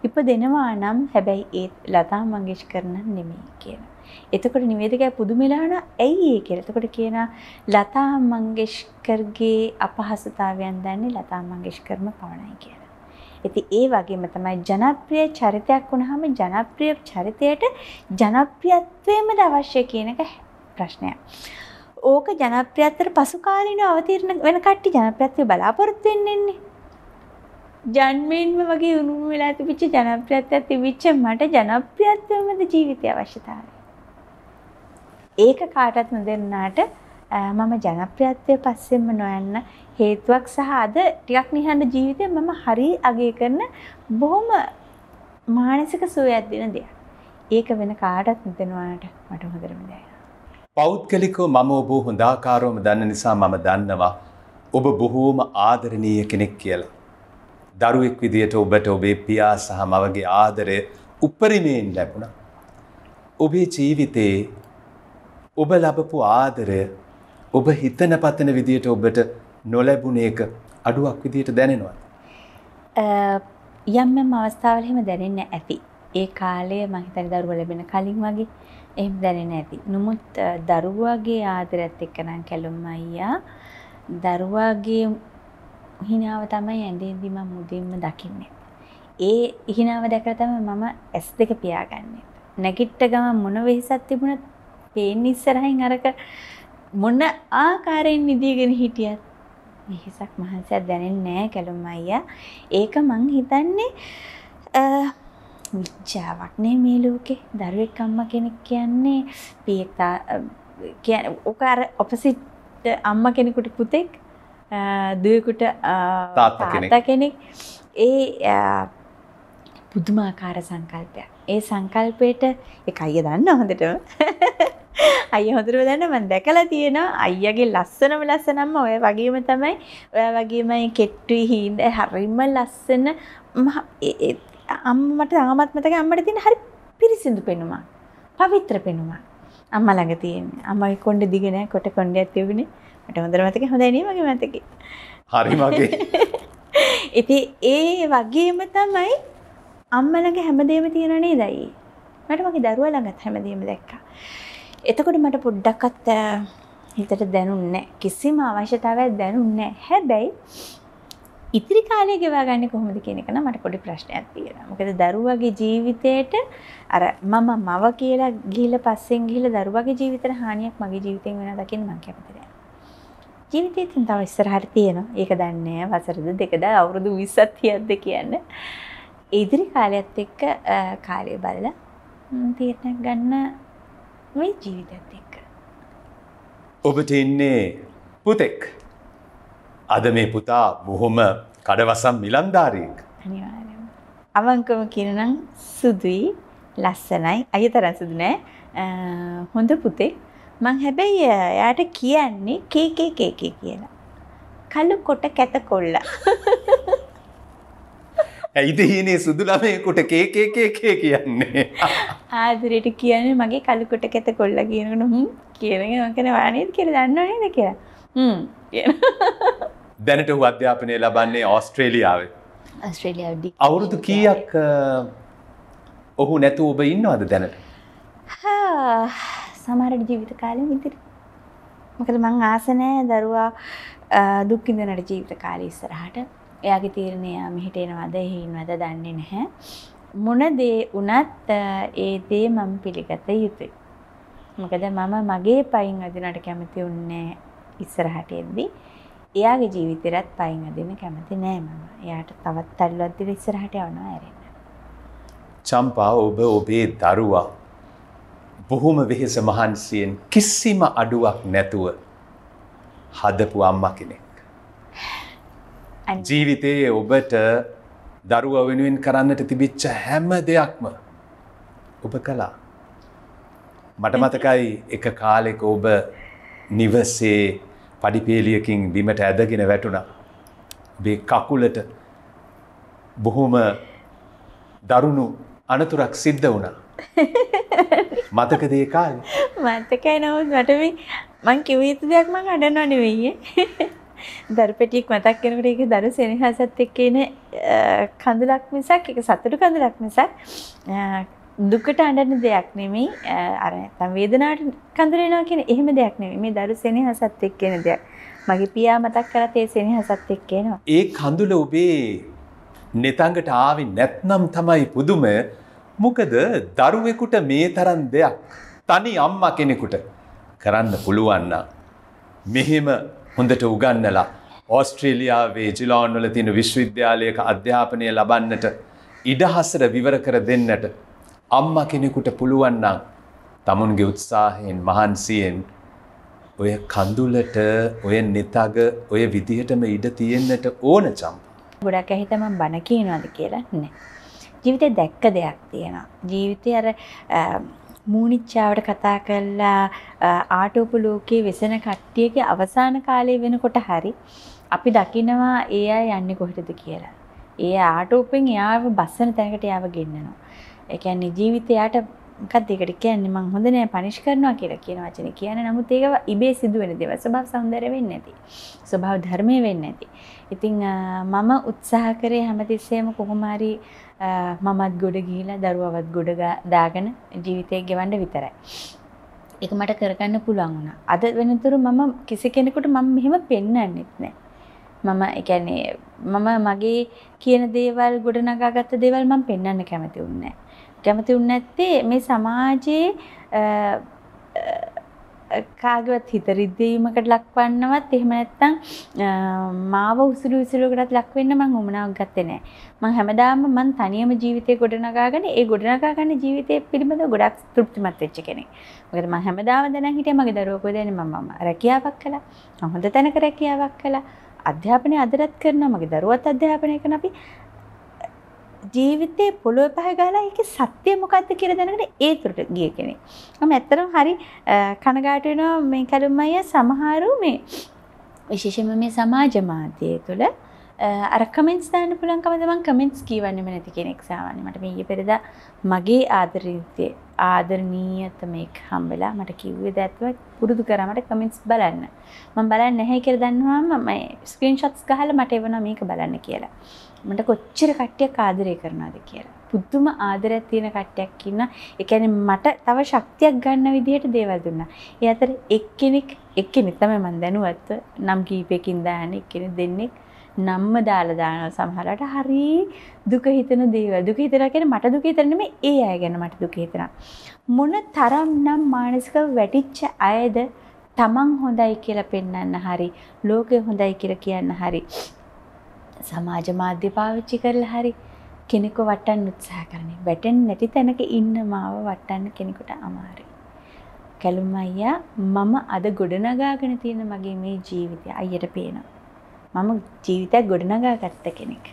[SPEAKER 1] ඉපදෙනවා නම් හැබැයි ඒත් ලතා මංගেশකරන නෙමෙයි කියලා. එතකොට නිවේදිකයා පුදුමලාන ඇයි ඒ කියලා. එතකොට කියන ලතා මංගেশකර්ගේ අපහසුතාවයන් දැන්නේ ලතා මංගেশකර්ම පවණයි කියලා. ඉතින් ඒ වගේම තමයි ජනප්‍රිය චරිතයක් වුණාම ජනප්‍රිය චරිතයට ජනප්‍රියත්වයමද අවශ්‍ය කියන එක ප්‍රශ්නයක්. ඕක ජනප්‍රියත්වයට පසු කාලීනව අවතීර්ණ වෙන කට්ටිය ජනප්‍රියත්වය බලාපොරොත්තු වෙන්නේ ජන්මයෙන්ම වගේ උණුම වෙලා තිබිච්ච ජනප්‍රියත්වයක් තිබිච්ච මට ජනප්‍රියත්වයමද ජීවිතය අවශ්‍යතාවය. ඒක කාටත් නොදෙන්නාට මම ජනප්‍රියත්වය පස්සෙම නොයන්න හේතුවක් සහ අද ටිකක් නිහඬ ජීවිතය මම හරි අගය කරන බොහොම මානසික සුවයක් දෙන දෙයක්. ඒක වෙන කාටත් හිතෙනවාට මට හොඳටම දැනෙනවා.
[SPEAKER 3] පෞද්ගලිකව මම ඔබ හොඳ ආකාරවම දන්න නිසා මම දන්නවා ඔබ බොහෝම ආදරණීය කෙනෙක් කියලා. දරුවෙක් විදියට ඔබට ඔබේ පියා සහ මවගේ ආදරය උපරිමයෙන් ලැබුණා. ඔබේ ජීවිතයේ ඔබ ලබපු ආදරය ඔබ හිතන පතන විදියට ඔබට නොලැබුණ එක අඩුවක් විදියට දැනෙනවද?
[SPEAKER 1] යම් යම් අවස්ථාවල එහෙම දැනෙන්න ඇති. ඒ කාලේ මම හිතන්නේ දරුවා ලැබෙන කලින් වගේ එහෙම දැනෙන්න ඇති. නමුත් දරුවාගේ ආදරයත් එක්ක නම් කැලුම් අයියා දරුවාගේ හිනාව තමයි ඇඳෙන්දි මම මුදින්ම දකින්නේ. ඒ හිනාව දැකලා තමයි මම ඇස් දෙක පියාගන්නේ. නැගිට්ට ගම මොන වෙහසක් තිබුණත් පේන්නේ ඉස්සරහින් අරක මොන ආකාරයෙන් නිදීගෙන හිටියත් මෙහෙසක් මහන්සියක් දැනෙන්නේ නැහැ කැලුම් අයියා. ඒක මං හිතන්නේ විච්චාවක් නේ මේ ලෝකේ. දරුවෙක් අම්මා කෙනෙක් කියන්නේ පියෙක් කියන්නේ ඔක අර ඔපොසිට් අම්මා කෙනෙකුට පුතෙක් දුවෙකුට තාත්තා කෙනෙක්. ඒ පුදුමාකාර සංකල්පයක්. ඒ සංකල්පයට එක අය දන්න හොඳටම අය හොඳරුව දන්න මන් දැකලා තියෙන අයගේ ලස්සනම ලස්සනම්ම ඔය වගේම තමයි ඔය වගේමයි කෙට්ටුයි හින්ද හරිම ලස්සන අම්මට ආමත්මතක අම්මට තියෙන හරි පිරිසිදු පෙනුමක් පවිත්‍ර පෙනුමක් අම්ම ළඟ තියෙන්නේ අම්මයි කොණ්ඩ දිගෙන කොට කොණ්ඩයක් තිබුණේ මට හොඳට මතක හොඳයි නේ මගේ මතකේ
[SPEAKER 3] හරි මගේ
[SPEAKER 1] ඉතින් ඒ වගේම තමයි අම්මලගේ හැමදේම තියෙනනේ දැයි. මට මගේ දරුවා ළඟත් හැමදේම දැක්කා. එතකොට මට පොඩ්ඩක්වත් හිතට දැනුන්නේ කිසිම අවශ්‍යතාවයක් දැනුන්නේ හැබැයි ඉතිරි කාලය ගෙවා ගන්න කොහොමද කියන එක නම් මට පොඩි ප්‍රශ්නයක් තියෙනවා. මොකද දරුවාගේ ජීවිතේට අර මම මව කියලා ගිහිල්ලා පස්සෙන් ගිහිල්ලා දරුවාගේ ජීවිතේට හානියක් මගේ ජීවිතෙන් වෙනවා දකින්න මං කැමති නෑ. ජීවිතේ තව ඉස්සරහට තියෙනවා. ඒක දන්නේ නෑ. වසරද දෙකද අවුරුදු 20ක් 30ක්ද කියන්නේ. ඉදිරි කාලයත් එක්ක කාලය බලලා තීරණයක් ගන්න මේ ජීවිතත් එක්ක.
[SPEAKER 3] ඔබට ඉන්නේ පුතෙක්. අද මේ පුතා බොහොම කඩවසම් මිලන්දාරීක්. අනිවාර්යයෙන්ම.
[SPEAKER 1] අවංකව කියනනම් සුදුයි, ලස්සනයි. අයතරන් සුදු නෑ. හොඳ පුතෙක්. මං හැබැයි එයාට කියන්නේ කේකේ කේකේ කියලා. කළු කොට කැත කොල්ල.
[SPEAKER 3] ඇයිද හනේ සුදුලමයකුට කේකේකේකේ කියන්නේ
[SPEAKER 1] ආදරයට කියන්නේ මගේ කලුකොට කෙත කොල්ල කියනු හම් කියන මකන වානයත් කෙර දන්නනේද
[SPEAKER 3] කියලා දැනට හු අධ්‍යාපනය ලබන්නේ ඔස්ට්‍රේලියාව ස්ට්‍රේලිය අවුරුදු කියක් ඔහු නැතු ඔබ ඉන්නවාද දැනට
[SPEAKER 1] සමහරට ජීවිත කාලය ඉදිරි මකද මං ආසනෑ දරුවා දුක්කිඳනට ජීවිත කාලය ඉස්සරහට එයාගේ තීරණය මෙහිට එනවද එහින්වද දන්නේ නැහැ. මොන දේ වුණත් ඒ දේ මම පිළිගත යුතුයි. මොකද මම මගේ පයින් අදිනට කැමති උන්නේ ඉස්සරහට එද්දී. එයාගේ ජීවිතේවත් පයින් අදින්න කැමති නෑ මම. එයාට තවත් තල්ලුවක් දීලා ඉස්සරහට යවනවා ඇරෙන්න.
[SPEAKER 3] චම්පා ඔබ ඔබේ දරුවා බොහොම වෙහෙස මහන්සියෙන් කිසිම අඩුවක් නැතුව හදපු අම්මා කෙනෙක්. ජීවිතයේ ඔබට දරුව වෙනුවෙන් කරන්නට තිබිච්ච හැම දෙයක්ම ඔබ කලා. මට මතකයි එක කාලෙක ඔබ නිවසේ පඩිපේලියකින් බිමට ඇදගෙන වැටුණා. බේ කකුලට බොහොම දරුණු අනතුරක් සිද්ධ වුණා. මතක දේකාල්
[SPEAKER 1] මතකයි නවත් වටම මං කිවීත දෙයක් ම කඩන්නවන වෙයේ. දරුපෙටියෙක් මතක් වෙනකොට ඒක දරු සෙනෙහසත් එක්ක එන කඳුලක් මිසක් ඒක සතුටු කඳුලක් මිසක් දුකට අඬන දෙයක් නෙමෙයි අර නැත්තම් වේදනාවට කඳුල වෙනවා කියන එහෙම දෙයක් නෙමෙයි මේ දරු සෙනෙහසත් එක්ක එන දෙයක් මගේ පියා මතක් කරත් ඒ සෙනෙහසත් එක්ක එනවා
[SPEAKER 3] ඒ කඳුල ඔබේ නෙතඟට ආවේ නැත්නම් තමයි පුදුම මොකද දරුවෙකුට මේ තරම් දෙයක් තනි අම්මා කෙනෙකුට කරන්න පුළුවන් මෙහෙම හොඳට උගන්නලා ඕස්ට්‍රේලියාවේ ජිලෝන්වල තියෙන විශ්වවිද්‍යාලයක අධ්‍යාපනය ලබන්නට ඉඩහසර විවර කර දෙන්නට අම්ම කෙනෙකුට පුළුවන්නම් තමුන්ගේ උත්සාහයෙන් මහන්සියෙන් ඔය කඳුලට ඔය නිතග ඔය විදිහටම ඉඩ තියෙන්නට ඕන චම්.
[SPEAKER 1] ගොඩක් ඇහි තමන් බණ කියනවාද කියලා නෑ. ජීවිතය දැක්ක දෙයක් තියෙනවා. ජීවිතය අර මූනිච්චාවට කතා කරලා ආටෝපු ලෝකයේ වෙසෙන කට්ටියගේ අවසාන කාලය වෙනකොට හරි අපි දකිනවා ඒ අය යන්නේ කොහෙටද කියලා. ඒ ආටෝපෙන් එයාව බස්සන තැනකට යාව ගෙන්නනවා. ඒ කියන්නේ ජීවිතයට මොකක්ද ඒකට කියන්නේ මං හොඳ නෑ පනිෂ් කරනවා කියලා කියන වචනේ කියන්නේ. නමුත් ඒක ඉබේ සිදුවෙන දේවල්. ස්වභාව සෞන්දර්ය වෙන්නේ නැති. ස්වභාව ධර්මය වෙන්නේ නැති. ඉතින් මම උත්සාහ කරේ හැමතිස්සෙම කොහොම හරි මමත් ගොඩ ගිහිලා දරුවවත් ගොඩ දාගෙන ජීවිතය ගෙවන්න විතරයි. ඒක මට කරගන්න පුළුවන් වුණා. අද වෙනතුරු මම කිසි කෙනෙකුට මම මෙහෙම පෙන්වන්නෙත් නෑ. මම කියන්නේ මම මගේ කියන දේවල් ගොඩනගාගත්ත දේවල් මම පෙන්වන්න කැමති වුණේ කැමති වුණ නැත්තේ මේ සමාජයේ කාගවත් හිතරිද්දීමකට ලක්වන්නවත් එහෙම නැත්තම් මාව උසුළු විසුළුකටත් ලක්වෙන්න මං උමනාවක් ගත්තේ නෑ. මං හැමදාම මං තනියම ජීවිතේ ගොඩනගාගෙන ඒ ගොඩනගා ගන්න ජීවිතේ පිළිබඳව ගොඩක් තෘප්තිමත් වෙච්ච කෙනෙක්. මොකද මං හැමදාම දැනන් හිටියේ මගේ දරුවෝ කොහෙද යන්නේ මම මම රැකියාවක් කළා. මම හොඳ තැනක රැකියාවක් කළා. අධ්‍යාපනය අදටත් කරනවා මගේ දරුවත් අධ්‍යාපනය කරන අපි ජීවිතේ පොළොව පහ ගහලා ඒකේ සත්‍ය මොකද්ද කියලා දැනගෙන ඒ තුරට ගිය කෙනෙක්. මම ඇත්තටම හරි කනගාටු වෙනවා මේ කලුම් අයියා සමහරු මේ විශේෂයෙන්ම මේ සමාජ මාධ්‍ය තුළ අරකමෙන්ස් දාන්න පුළන්කමද මං කමෙන්ස් කීවන්නම නැති කෙනෙක් සාමාන්‍ය මට මේ පෙරද මගේ ආදරිතය ආදරණීයතමෙක් හම්බලා මට කිව්වේ දැත්වත් පුරුදු කරමට කමෙන්ස් බලන්න මං බලන්න නැහැ කර දන්නවා මම ස්ක්‍රීන් ෂොට්ස් ගහලා මට එවනවා මේක බලන්න කියලා මට කොච්චර කට්ටියක් ආදරය කරනවාද කියලා පුදුම ආදරයක් තියෙන කට්ටියක් ඉන්න ඒ කියන්නේ මට තව ශක්තියක් ගන්න විදිහට දේවල් දුන්නා ඒ අතර එක්කෙනෙක් එක්කෙනෙක් තමයි මම දැනුවත්ව නම් කීපයකින් දාන එක්කෙනෙක් දෙන්නෙක් නම්ම දාලා දානවා සමහරට හරි දුක හිතෙන දේවල්. දුක හිතලා කියන්නේ මට දුක හිතන නෙමෙයි ඒ අය ගැන මට දුක හිතනවා. මොන තරම්නම් මානසිකව වැටිච්ච අයද තමන් හොඳයි කියලා පෙන්වන්න හරි ලෝකය හොඳයි කියලා කියන්න හරි සමාජ මාධ්‍ය පාවිච්චි කරලා හරි කෙනෙකු වටන්න උත්සාහ කරන්නේ. වැටෙන්නේ නැති තැනක ඉන්න මාව වටන්න කෙනෙකුට අමාරුයි. කැලුම් අයියා මම අද ගොඩනගාගෙන තියෙන මගේ මේ ජීවිතය අයියට පේනවා. මම ජීවිතයක් ගොඩනගා ගත්ත කෙනෙක්.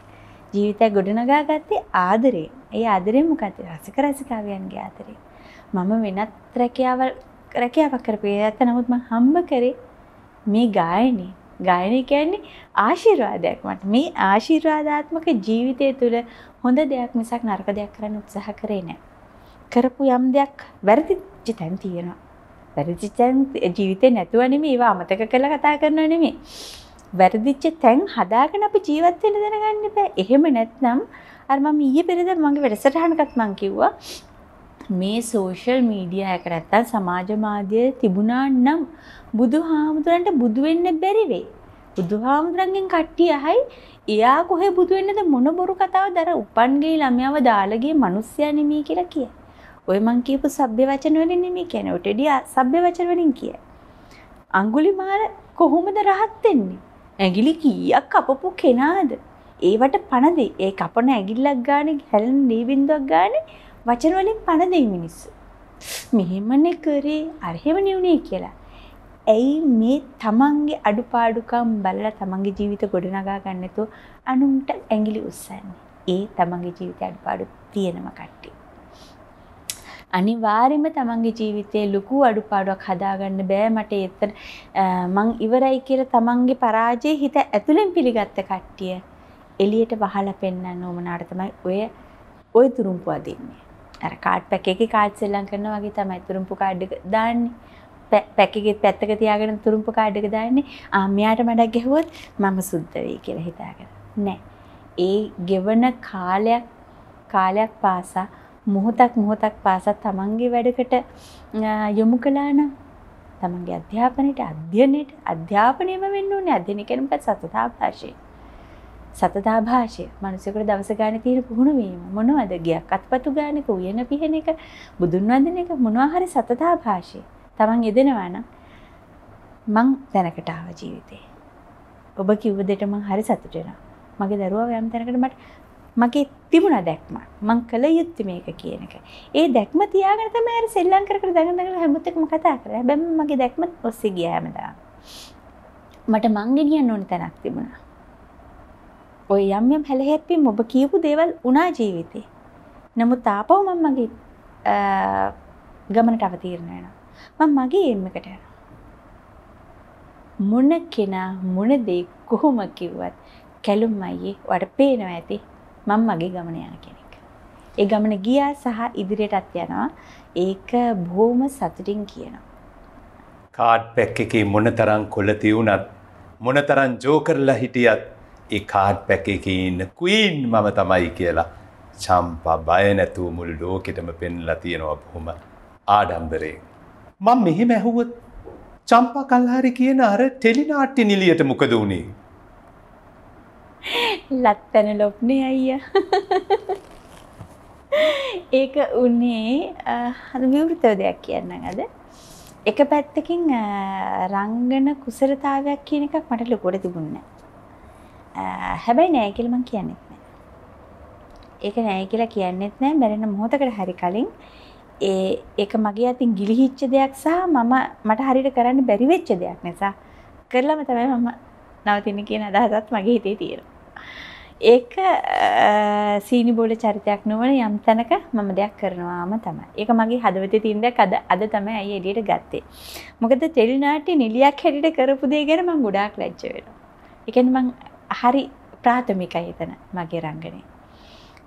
[SPEAKER 1] ජීවිතයක් ගොඩනගා ගත්තේ ආදරේ. ඒ ආදරේ මොකද? රසික රසිකාවියන්ගේ ආදරේ. මම වෙනත් රැකියාවල් රැකියාවක් කරපේ ඇත්ත නමුත් මම හම්බ කරේ මේ ගායනී. ගායනය කියන්නේ ආශිර්වාදයක් මට. මේ ආශිර්වාදාත්මක ජීවිතය තුළ හොඳ දෙයක් මිසක් නරක දෙයක් කරන්න උත්සාහ කරේ නැහැ. කරපු යම් දෙයක් වැරදිච්ච තැන් තියෙනවා. වැරදිච්ච තැන් ජීවිතේ නැතුව නෙමෙයි ඒවා අමතක කරලා කතා කරනව නෙමෙයි. වැරදිච්ච තැන් හදාගෙන අපි ජීවත් වෙන්න දැනගන්න බෑ. එහෙම නැත්නම් අර මම ඊයේ පෙරේද මගේ වැඩසටහනකත් මම කිව්වා මේ සෝෂල් මීඩියා එක නැත්තම් සමාජ මාධ්‍ය තිබුණා නම් බුදුහාමුදුරන්ට බුදු වෙන්න බැරි වෙයි. බුදුහාමුදුරන්ගෙන් කට්ටිය අහයි එයා කොහේ බුදු වෙන්නද මොන බොරු කතාවද අර උපන්ගේ ළමයාව දාලා ගිය මිනිස්සයා නෙමෙයි කියලා කියයි. ඔය මං කියපු සભ્ય වචන වලින් නෙමෙයි කියන්නේ. ඔටෙඩිය සભ્ય වචන වලින් කියයි. අඟුලිමාල කොහොමද රහත් වෙන්නේ? ඇගිලි කීයක් අපපු කෙනාද. ඒවට පණදේ ඒ කපන ඇගිල්ලක් ගාන හැලන නීබින්දුවක් ගාන වචනවලින් පණදයි මිනිස්සු. මෙහෙමන කරේ අරහෙම නිවුණේ කියලා. ඇයි මේ තමන්ගේ අඩුපාඩුකම් බලලා තමන්ගේ ජීවිත ගොඩනගා ගන්නතු අනුන්ට ඇගිලි උස්සන්නේ. ඒ තමන්ගේ ජීවිත අඩුපාඩු තියෙනම කට්ටි. අනිවාර්යයෙන්ම තමන්ගේ ජීවිතේ ලুকু අඩුපාඩුවක් හදාගන්න බෑ මට එතන මං ඉවරයි කියලා තමන්ගේ පරාජය හිත ඇතුලෙන් පිළිගත්ත කට්ටිය එළියට වහලා පෙන්වන්න ඕමනාට තමයි ඔය ඔය තුරුම්පු අදින්නේ. අර කාඩ් පැක් එකේ කාඩ් සෙල්ලම් කරනවා වගේ තමයි තුරුම්පු කාඩ් එක දාන්නේ. පැකගේ පැත්තක තියාගෙන තුරුම්පු කාඩ් එක දාන්නේ ආ මෙයාට මඩක් ගැහුවොත් මම සුද්ධ වෙයි කියලා හිතාගෙන නෑ ඒ ගෙවන කාලයක් කාලයක් පාසා මොහොතක් මොහොතක් පාසත් තමන්ගේ වැඩකට යොමු කළා නම් තමන්ගේ අධ්‍යාපනයට අධ්‍යයනයට අධ්‍යාපනයම වෙන්න ඕනේ අධ්‍යයනය කියන්නේ මොකද සතතාභාෂය සතතාභාෂය මිනිසෙකුට දවස ගානේ තියෙන පුහුණු වීම මොනවද ගියක් අත්පතු ගානක උයන පිහන එක බුදුන් වන්දින එක මොනවා හරි සතතාභාෂය තමන් යෙදෙනවා නම් මං දැනකට ආව ජීවිතේ ඔබ කිව්ව දෙයට මං හරි සතුටු වෙනවා මගේ දරුවා යම් තැනකට මට මගේ තිබුණ දැක්ම මං කළ යුත්ත මේක කියනක ඒ දැක්ම තියාගත මෑර සෙල්ලං කර දැගඳගල හැමුත්තක්ම කතා කර බැම මගේ දැක්ම ඔස්සේ ගිය හැමදා මට මංගෙනියන් ඕන තැනක් තිබුණා ඔය යම් යම් හැලහැප්පීම් ඔබ කියපු දේවල් වුණා ජීවිතේ. නමුත් ආපහු මම මගේ ගමනට අවතීර්ණ වෙනවා. මම මගේ එම් එකට යනවා. මොන කෙනා මොන දේ කොහොම කිව්වත් කැලුම් අයියේ වඩ පේනවා ඇති මම මගේ ගමන යන කෙනෙක්. ඒ ගමන ගියා සහ ඉදිරියටත් යනවා. ඒක බොහොම සතුටින් කියනවා.
[SPEAKER 3] කාඩ් පැක් එකේ මොනතරම් කොළ තියුණත් මොනතරම් ජෝකර්ලා හිටියත් ඒ කාඩ් පැක් එකේ ඉන්න ක්වීන් මම තමයි කියලා චම්පා බය නැතුව මුළු ලෝකෙටම පෙන්ලා තියෙනවා බොහොම ආඩම්බරයෙන්. මම මෙහෙම ඇහුවොත් චම්පා කල්හාරි කියන අර ටෙලිනාට්‍ය නිලියට මොකද වුණේ?
[SPEAKER 1] ලත්තන ලොප්නේ අයියා. ඒක උනේ හඳ විවෘතව දෙයක් කියන්නම් අද. එක පැත්තකින් රංගන කුසලතාවයක් කියන එකක් මට ලොකුවට තිබුණේ නැහැ. හැබැයි නෑ කියලා මම කියන්නෙත් නෑ. ඒක නෑ කියලා කියන්නෙත් නෑ මැරෙන මොහොතකට හරි කලින් ඒ ඒක මගේ අතින් ගිලිහිච්ච දෙයක් සහ මම මට හරියට කරන්න බැරි වෙච්ච දෙයක් නිසා කරලම තමයි මම නවතින්නේ කියන අදහසත් මගේ හිතේ තියෙනවා. ඒක සීනි බෝල චරිතයක් නොවන යම් තැනක මම දෙයක් කරනවාම තමයි. ඒක මගේ හදවතේ තියෙන දෙයක් අද අද තමයි අය එළියට ගත්තේ. මොකද ටෙලි නාට්‍ය නිලියක් හැටියට කරපු දේ ගැන මම ගොඩාක් ලැජ්ජ වෙනවා. ඒ කියන්නේ මං හරි ප්‍රාථමිකයි එතන මගේ රංගනේ.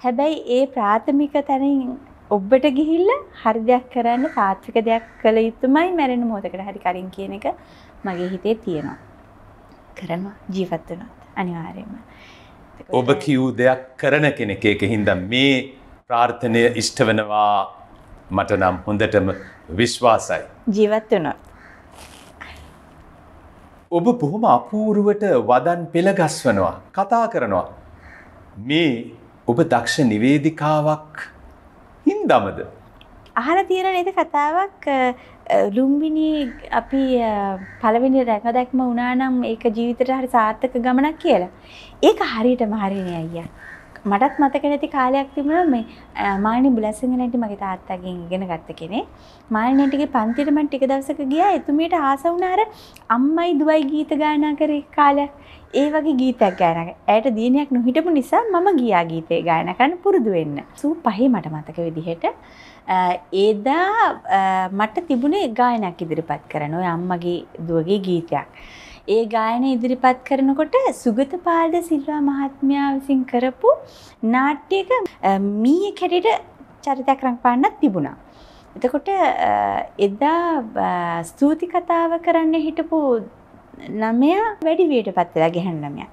[SPEAKER 1] හැබැයි ඒ ප්‍රාථමික තැනින් ඔබට ගිහිල්ලා හරි දෙයක් කරන්න තාත්වික දෙයක් කළ යුතුමයි මැරෙන මොහොතකට හරි කලින් කියන එක මගේ හිතේ තියෙනවා. කරනවා ජීවත් වෙනවා අනිවාර්යයෙන්ම.
[SPEAKER 3] ඔබ කිව් දෙයක් කරන කෙනෙක එක හින්ද මේ ප්‍රාර්ථනය ඉෂ්ට වනවා මට නම් හොඳටම විශ්වාසයි. ජීවත් වනොත්. ඔබ බොහොම අපූරුවට වදන් පෙළගස්වනවා කතා කරනවා. මේ ඔබ දක්ෂ නිවේදිකාවක් හින්දමද.
[SPEAKER 1] අහල තීරණ ඇති කතාවක් ලුම්බිනි අපි පළවෙනි රැකදැක්ම වුණා නම් ඒක ජීවිතේට හරි සාර්ථක ගමනක් කියලා. ඒක හරියටම හරිනේ අයියා. මටත් මතක නැති කාලයක් තිබුණා මේ මාළනී බුලසිංහ නැටි මගේ තාත්තගෙන් ඉගෙන ගත්ත කෙනෙක් මාළනී නැටිගේ පන්තියට මම ටික දවසක ගියා එතුමියට ආස වුණා අර අම්මයි දුවයි ගීත ගායනා කරේ කාලයක් ඒ වගේ ගීතයක් ගායනා කරා. ඇයට දිනයක් නොහිටපු නිසා මම ගියා ගීතේ ගායනා කරන්න පුරුදු වෙන්න. සූ පහේ මට මතක විදිහට එදා මට තිබුණේ ගායනයක් ඉදිරිපත් කරන ඔය අම්මගේ දුවගේ ගීතයක්. ඒ ගායන ඉදිරිපත් කරනකොට සුගත පාල්ද සිල්වා මහත්මයා විසින් කරපු නාට්‍යක මීය කැඩට චරිතයක් රඟපාන්නත් තිබුණා. එතකොට එදා ස්තුති කතාව කරන්න හිටපු නමය වැඩි වියට පත්වෙලා ගැහැන් නමය.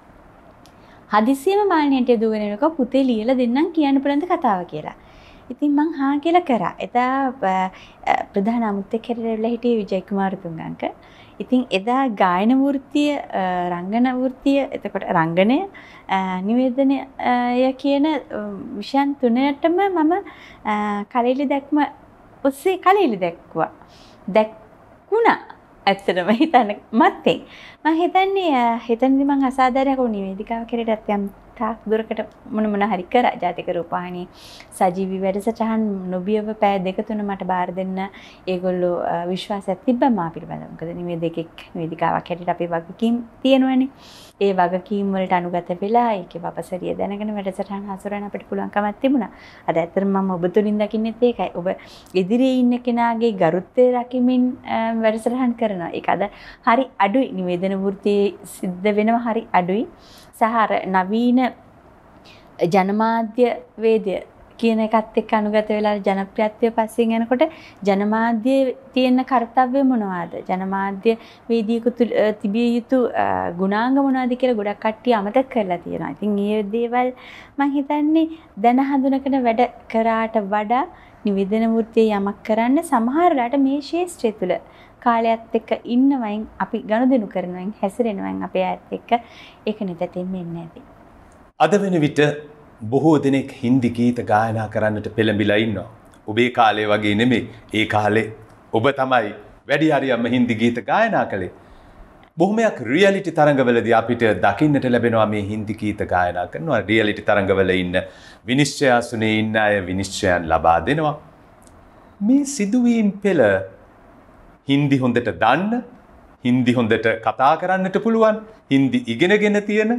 [SPEAKER 1] හදිසියම මාලනයට යදුගෙනක පුතේ ලියලා දෙන්නම් කියන්න පුළඳ කතාව කියලා. ඉතින් මං හා කියලා කරා. එදා ප්‍රධාන අමුත්‍ය කෙරෙවිලා හිටියේ විජයකුමාරතුංගංක. ඉතින් එදා ගායන වෘත්තිය රංගන වෘත්තිය එතකොට රංගනය නිවේදනය කියන විෂයන් තුනටම මම කලෙලි දැක්ම ඔස්සේ කලෙලි දැක්වා දැක්ුණා ඇත්තටම හිතන්න මත්තෙන් මං හිතන්නේ හිතන්දි මං අසාධාරයක් නිවේදිකාව කෙරෙටත් යම් තාක් දුරකට මොන මොන හරි කරා ජාතික රූපවාහිනී සජීවී වැඩසටහන් නොබියව පැය දෙක තුන මට බාර දෙන්න ඒගොල්ලෝ විශ්වාසයක් තිබ්බා මා පිළිබඳව. මොකද නිවේදකෙක් නිවේදිකාවක් හැටියට අපේ වගකීම් තියෙනවනේ. ඒ වගකීම් වලට අනුගත වෙලා ඒකේ වපසරිය දැනගෙන වැඩසටහන් හසුරවන්න අපිට පුළුවන්කමක් තිබුණා. අද ඇත්තටම මම ඔබ තුලින් දකින්නෙත් ඒකයි. ඔබ ඉදිරියේ ඉන්න කෙනාගේ ගරුත්වය රකිමින් වැඩසටහන් කරනවා. ඒක අද හරි අඩුයි නිවේදන වෘත්තියේ සිද්ධ වෙනවා හරි අඩුයි. සහර නවීන ජනමාධ්‍ය වේදය කියන එකත් එක්ක අනුගත වෙලා ජනප්‍රියත්වය පස්සෙන් යනකොට ජනමාධ්‍ය තියෙන කාර්යය මොනවාද ජනමාධ්‍ය වේදිකු තිබිය යුතු ගුණාංග මොනවාද කියලා ගොඩක් කට්ටිය අමතක කරලා තියෙනවා. ඉතින් මේ දේවල් මම හිතන්නේ දැන හඳුනගෙන වැඩ කරාට වඩා නිවේදන වෘත්තියේ යමක් කරන්න සමහරලාට මේ ශාස්ත්‍රය තුළ කාලයත් එක්ක ඉන්නවයින් අපි ගනුදෙනු කරනවයින් හැසිරෙනවයින් අපේ අයත් එක්ක ඒක නිතතින් වෙන්නේ නැති.
[SPEAKER 3] අද වෙන විට බොහෝ දෙනෙක් හින්දි ගීත ගායනා කරන්නට පෙළඹිලා ඉන්නවා. ඔබේ කාලේ වගේ නෙමෙයි. ඒ කාලේ ඔබ තමයි වැඩි හරියම හින්දි ගීත ගායනා කළේ. බොහොමයක් රියලිටි තරඟවලදී අපිට දකින්නට ලැබෙනවා මේ හින්දි ගීත ගායනා කරනවා රියලිටි තරඟවල ඉන්න විනිශ්චයාසුනේ ඉන්න අය විනිශ්චයන් ලබා දෙනවා මේ සිදුවීම් පෙළ හින්දි හොඳට දන්න හින්දි හොඳට කතා කරන්නට පුළුවන් හින්දි ඉගෙනගෙන තියෙන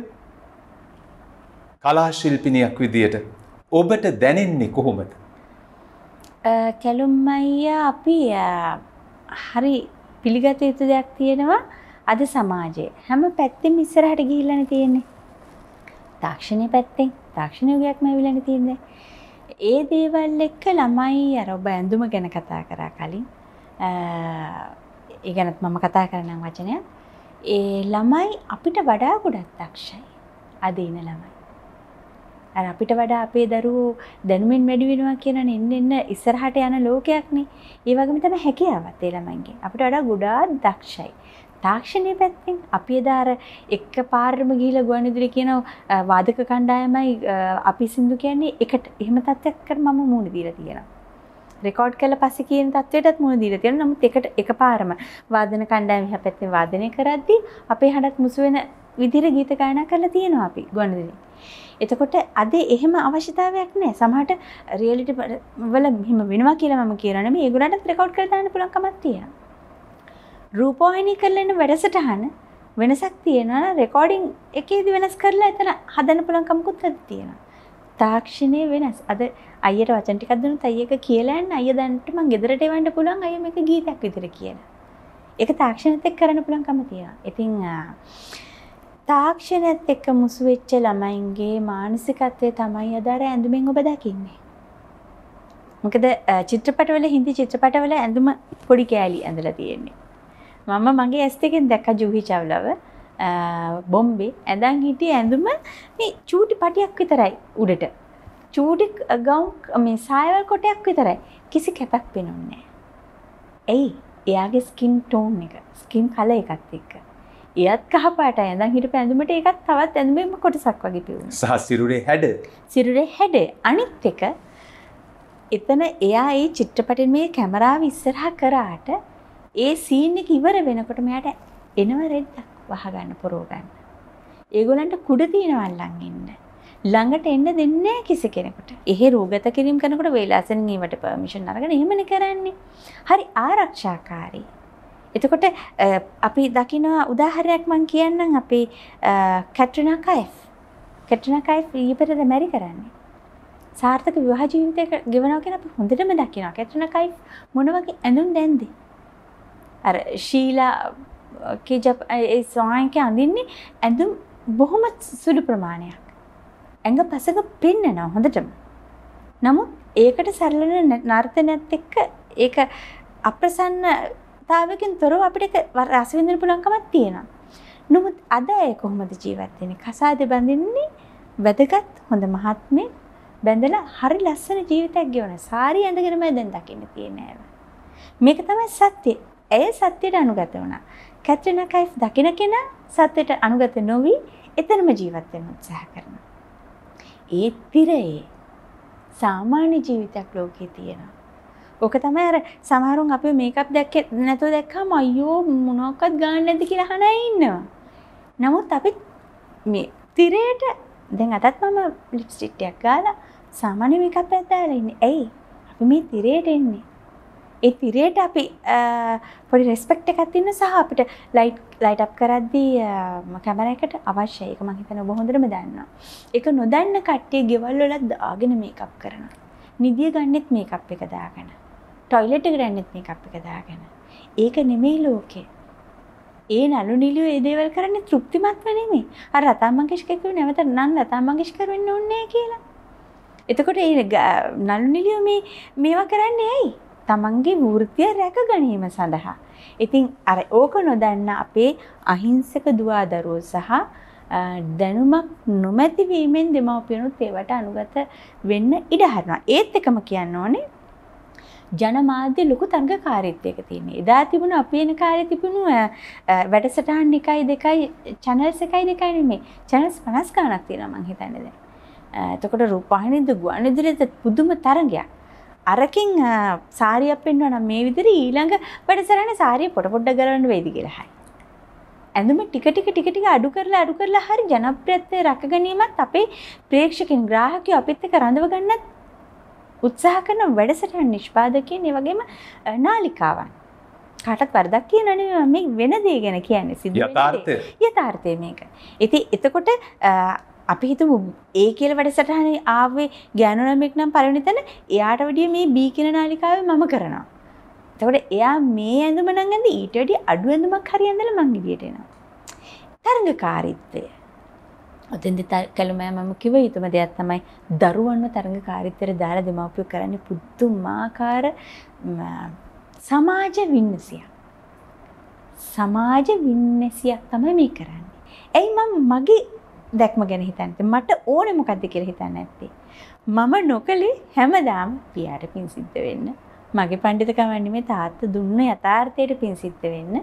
[SPEAKER 3] කලාශිල්පිනයක් විදියට ඔබට දැනෙන්නේ කොහොමද
[SPEAKER 1] කැලුම් අයියා අපි හරි පිළිගත යුතු දෙයක් තියෙනවා අද සමාජයේ හැම පැත්තෙම ඉස්සරහට ගිහිල්ලානේ තියෙන්නේ තාක්ෂණයේ පැත්තෙන් තාක්ෂණ යුගයක්ම ඇවිල්ලානේ තියෙන්නේ ඒ දේවල් එක්ක ළමයි අර ඔබ ඇඳුම ගැන කතා කරා කලින් ඒගැනත් මම කතා කරනම් වචනය ඒ ළමයි අපිට වඩා ගොඩත් දක්ෂයි අද ඉන ළමයි. අපිට වඩා අපේ දරුවෝ දැනුමෙන් වැඩිවෙනවා කියන එන්න එන්න ඉස්සරහට යන ලෝකයක්නේ ඒ වගේම තමයි හැකියාවත් ඒ ළමයින්ගේ අපිට වඩා ගොඩාක් දක්ෂයි තාක්ෂණයේ පැත්තෙන් අපි එදාර එක පාරම ගිහිලා ගුවන්විදුලි කියන වාදක කණ්ඩායමයි අපි සින්දු කියන්නේ එකට එහෙම තත්ත්වයකට මම මුහුණ දීලා තියෙනවා රෙකෝඩ් කළ පස කියන තත්වයටත් මුණ දීර තියෙන නමුත් එකට එක පාරම වාදන කණ්ඩායම් එහා පැත්තේ වාදනය කරද්දී අපේ හඬත් මුසු වෙන විදිහට ගීත ගායනා කරලා තියෙනවා අපි ගොනදෙනි. එතකොට අද එහෙම අවශ්‍යතාවයක් නැහැ. සමහරට රියැලිටි වල මෙහෙම වෙනවා කියලා මම කියනවා නෙමෙයි. ඒගොල්ලන්ටත් රෙකෝඩ් කරලා දාන්න පුළුවන් කමක් තියෙනවා. රූපවාහිනී කරලා එන වැඩසටහන වෙනසක් තියෙනවා නම් රෙකෝඩින් එකේදී වෙනස් කරලා එතන හදන්න පුළුවන් කමකුත් තියෙනවා. තාක්ෂණයේ වෙනස්. අද අයියට වචන ටිකක් දුන්නොත් අයියක කියලා යන්න අයිය දැන්ට මං ගෙදරට එවන්න පුළුවන් අයිය මේක ගීතයක් විදිහට කියලා. ඒක තාක්ෂණත් එක්ක කරන්න පුළුවන්කම තියෙනවා. ඉතින් තාක්ෂණත් එක්ක මුසු වෙච්ච ළමයින්ගේ මානසිකත්වය තමයි අදාර ඇඳුමෙන් ඔබ දකින්නේ. මොකද චිත්‍රපටවල හින්දි චිත්‍රපටවල ඇඳුම පොඩි කෑලි ඇඳලා තියෙන්නේ. මම මගේ ඇස් දෙකෙන් දැක්ක ජූහි චව්ලව බොම්බේ ඇඳන් හිටිය ඇඳුම මේ චූටි පටියක් විතරයි උඩට චූඩි ගවුම් මේ සායවල් කොටයක් විතරයි කිසි කැපක් පෙනුන්නේ ඇයි එයාගේ ස්කින් ටෝන් එක ස්කින් කල එකත් එක්ක එයත් කහපාට ඇඳන් හිට පැඳුමට එකත් තවත් ඇඳුමම කොටසක් වගේ පිවුණ
[SPEAKER 3] සහ සිරුරේ හැඩ
[SPEAKER 1] සිරුරේ හැඩ අනිත් එක එතන එයා ඒ චිත්‍රපට මේ කැමරාව ඉස්සරහ කරාට ඒ සීන් එක ඉවර වෙනකොට මෙයාට එනව රෙද්දක් වහගන්න පොරෝගන්න ඒගොලන්ට කුඩ තියෙනවල්ලන් ඉන්න ළඟට එන්න දෙන්නේ කිසි කෙනෙකුට. එහෙ රූගත කිරීම කරනකොට වේලාසනීමට පර්මිෂන් අරගෙන එහෙමනේ කරන්නේ. හරි ආරක්ෂාකාරී. එතකොට අපි දකින උදාහරණයක් මම කියන්නම් අපේ කැට්‍රිනා කයිෆ්. කැට්‍රිනා කයිෆ් ඊපෙරද මැරි කරන්නේ. සාර්ථක විවාහ ජීවිතයක ගෙවනවා කියලා අපි හොඳටම දකිනවා. කැට්‍රිනා කයිෆ් මොන වගේ ඇඳුම් දැන්ද? අර ශීලා කීජප් ඒ සෝයන්ගේ අඳින්නේ ඇඳුම් බොහොම සුළු ප්‍රමාණයක්. ඇඟ පසඟ පෙන්නවා හොඳටම. නමුත් ඒකට සරලන නර්තනයත් එක්ක ඒක අප්‍රසන්නතාවකින් තොරව අපිට රස විඳින්න පුළුවන්කමක් තියෙනවා. නමුත් අද ඒ කොහොමද ජීවත් වෙන්නේ? කසාද බැඳින්නේ වැදගත් හොඳ මහත්මේ බැඳලා හරි ලස්සන ජීවිතයක් ගෙවන සාරි ඇඳගෙනමයි දැන් දකින්න තියෙන්නේ. මේක තමයි සත්‍යය. ඇය සත්‍යයට අනුගත වුණා. කැත්‍රිනා කයිෆ් දකින්න කෙනා සත්‍යයට අනුගත නොවි එතරම් ජීවත් වෙන්න උත්සාහ කරනවා. ඒත් පිරයේ සාමාන්‍ය ජීවිතයක් ලෝකේ තියෙනවා. ඕක තමයි අර සමහරුන් අපි මේකප් දැක්කේ නැතුව දැක්කම අයියෝ මොනවක්වත් ගන්න නැද්ද කියලා අහන අය ඉන්නවා. නමුත් අපි මේ තිරයට දැන් අදත් මම ලිප්ස්ටික් එකක් ගාලා සාමාන්‍ය මේකප් එකක් දාලා ඉන්නේ. ඇයි? අපි මේ තිරයට එන්නේ. ඒ තිරයට අපි පොඩි රෙස්පෙක්ට් එකක් තින්න සහ අපිට ලයිට් ලයිට් අප් කරද්දී කැමරා එකට අවශ්‍යයි. ඒක මම හිතනවා ඔබ හොඳටම දන්නවා. ඒක නොදන්න කට්ටිය ගෙවල් වලත් දාගෙන මේකප් කරනවා. නිදිය ගන්නෙත් මේකප් එක දාගෙන. ටොයිලට් එකට යන්නෙත් මේකප් එක දාගෙන. ඒක නෙමෙයි ලෝකේ. ඒ නලු නිලිය ඒ දේවල් කරන්නේ තෘප්තිමත්ව නෙමෙයි. අර ලතා මංගেশකර කිව්ව නැවත නන් ලතා මංගেশකර වෙන්න ඕනේ කියලා. එතකොට ඒ නලු නිලිය මේ මේවා කරන්නේ ඇයි? තමන්ගේ වෘත්තිය රැක ගැනීම සඳහා. ඉතින් අර ඕක නොදන්න අපේ අහිංසක දුවදරුවෝ සහ දැනුමක් නොමැතිවීමෙන් දෙමව්පියනුත් ඒවට අනුගත වෙන්න ඉඩ හරිනවා. ඒත් එකම කියන්න ඕනේ ජනමාධ්‍ය ලොකු තරගකාරීත්වයක තියෙන්නේ. එදා තිබුණ අපි එන කාලේ තිබුණු වැඩසටහන් එකයි දෙකයි channels එකයි දෙකයි නෙමෙයි. channels 50 ගණක් තියෙනවා මං හිතන්නේ දැන්. එතකොට රූපවාහිනියද ගුවන්විදුලියද පුදුම තරගයක්. අරකින් සාරියක් පෙන්වනම් මේ විදිහට ඊළඟ වැඩසටහනේ සාරිය පොඩ පොඩ ගලවන්න වේවි කියලා හයි. ඇඳුම ටික ටික ටික ටික අඩු කරලා අඩු කරලා හරි ජනප්‍රියත්වය රැක ගැනීමත් අපේ ප්‍රේක්ෂකින් ග්‍රාහකයෝ අපිත් එක්ක රඳව ගන්නත් උත්සාහ කරන වැඩසටහන් නිෂ්පාදකයන් ඒ වගේම නාලිකාවන්. කාටත් වරදක් කියන නෙමෙයි මේ වෙන දේ ගැන කියන්නේ සිද්ධ යථාර්ථය යථාර්ථය මේක. ඉතින් එතකොට අපි හිතමු ඒ කියලා වැඩසටහනේ ආවේ ගෑනු ළමෙක් නම් පළවෙනි තැන එයාට වැඩිය මේ B කියන නාලිකාවේ මම කරනවා. එතකොට එයා මේ ඇඳුම නම් ඇඳ ඊට වැඩිය අඩු ඇඳුමක් හරි ඇඳලා මං ඉදියට එනවා. තරඟකාරීත්වය. ඔතෙන්දි කලමෑ මම කිව යුතුම දෙයක් තමයි දරුවන්ව තරඟකාරීත්වයට දාලා දෙමව්පියෝ කරන්නේ පුදුමාකාර සමාජ වින්නසියක්. සමාජ වින්නසියක් තමයි මේ කරන්නේ. ඇයි මම මගේ දැක්ම ගැන හිතන්ත මට ඕන මොකක්ද කියර හිතන්න ඇත්තේ. මම නොකළේ හැමදාම් පියාට පින් සිද්ධ වෙන්න. මගේ පණ්ඩිතකවන්නේ මේ තාත්ත දුන්න යථාර්ථයට පින් සිද්ධ වෙන්න.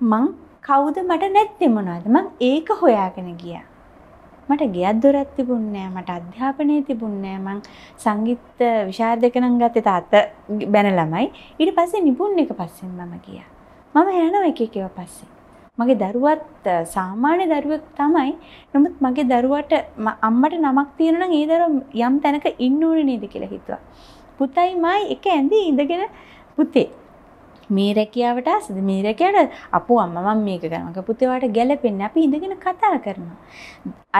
[SPEAKER 1] මං කවුද මට නැත්තේ මොනවද මං ඒක හොයාගෙන ගියා. මට ගෙයක් දොරක් තිබුණේ මට අධ්‍යාපනය තිබුණේ මං සංගීත විශාරදක නම් ගත්තේ තාත්ත බැන ළමයි. ඊට පස්සේ නිපුන් එක පස්සෙන් මම ගියා. මම යනවා එක එක ඒවා පස්සේ. මගේ දරුවත් සාමාන්‍ය දරුවෙක් තමයි. නමුත් මගේ දරුවට අම්මට නමක් තියෙන නම් ඒ දරුවා යම් තැනක ඉන්න ඕනේ නේද කියලා හිතුවා. පුතයි මයි එක ඇඳේ ඉඳගෙන පුතේ මේ රැකියාවට ආසද මේ රැකියාවට අපෝ අම්මා මම මේක කරනවා පුතේ ඔයාලට ගැළපෙන්නේ අපි ඉඳගෙන කතා කරනවා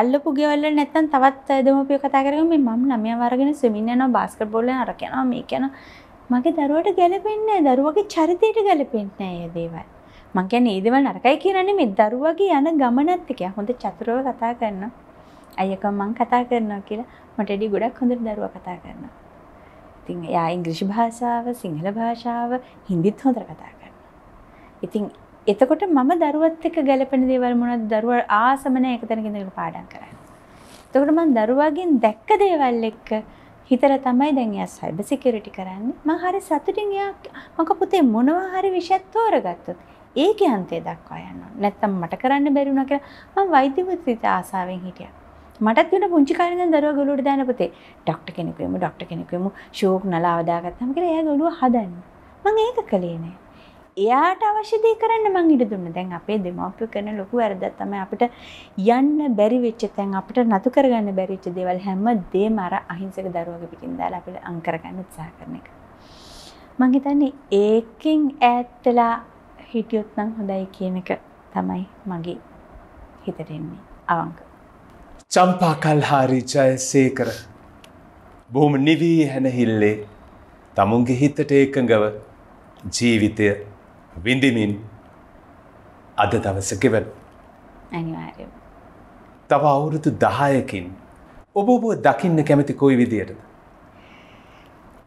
[SPEAKER 1] අල්ලපු ගෙවල් වල නැත්තම් තවත් දෙමව්පියෝ කතා කරගෙන මේ මම ළමයාව අරගෙන ස්විමින් යනවා බාස්කට් බෝල් යනවා අර යනවා මේක යනවා මගේ දරුවට ගැළපෙන්නේ නැහැ දරුවගේ චරිතයට ගැළපෙන්නේ නැහැ මේ දේවල් මං කියන්නේ ඒ දේවල් නරකයි කියලා නෙමෙයි දරුවගේ යන ගමනත් එක හොඳ චතුරව කතා කරනවා. අයියකම මං කතා කරනවා කියලා මට එඩි ගොඩක් හොඳට දරුවා කතා කරනවා. ඉතින් එයා ඉංග්‍රීසි භාෂාව, සිංහල භාෂාව, හින්දිත් හොඳට කතා කරනවා. ඉතින් එතකොට මම දරුවත් එක්ක ගැලපෙන දේවල් මොනවද දරුවා ආසම නැහැ එක තැනක ඉඳලා පාඩම් කරන්නේ. එතකොට මම දරුවාගෙන් දැක්ක දේවල් එක්ක හිතලා තමයි දැන් එයා සයිබර් සිකියුරිටි කරන්නේ. මම හරි සතුටින් එයා මක පුතේ මොනවා හරි විෂයක් තෝරගත්තොත් ඒකේ අන්තය දක්වා යනවා. නැත්තම් මට කරන්න බැරි වුණා කියලා මම වෛද්‍යවෘත්තිත ආසාවෙන් හිටියා. මටත් වෙන පුංචි කාලේ ඉඳන් දරුවා ගොළුවට දාන පුතේ ඩොක්ටර් කෙනෙක් වෙමු ඩොක්ටර් කෙනෙක් වෙමු ෂෝක් නලාව දාගත්තාම කියලා එයා ගොළුව හදන්න. මම ඒක කළේ නෑ. එයාට අවශ්‍ය දේ කරන්න මං ඉඩ දුන්න. දැන් අපේ දෙමාපිය කරන ලොකු වැරද්දක් තමයි අපිට යන්න බැරි වෙච්ච තැන් අපිට නතු කරගන්න බැරි වෙච්ච දේවල් හැමදේම අර අහිංසක දරුවගේ පිටින් දාලා අපිට අං කරගන්න උත්සාහ කරන එක. මං හිතන්නේ ඒකෙන් ඈත් වෙලා හිටියොත් නම් හොඳයි කියන එක තමයි මගේ හිතට එන්නේ අවංක.
[SPEAKER 3] චම්පා කල්හාරි ජයසේකර බොහොම නිවී හැනහිල්ලේ තමුන්ගේ හිතට ඒකඟව ජීවිතය විඳිමින් අද දවස ගෙවල් තව අවුරුදු දහයකින් ඔබ ඔබ දකින්න කැමති කොයි විදියටද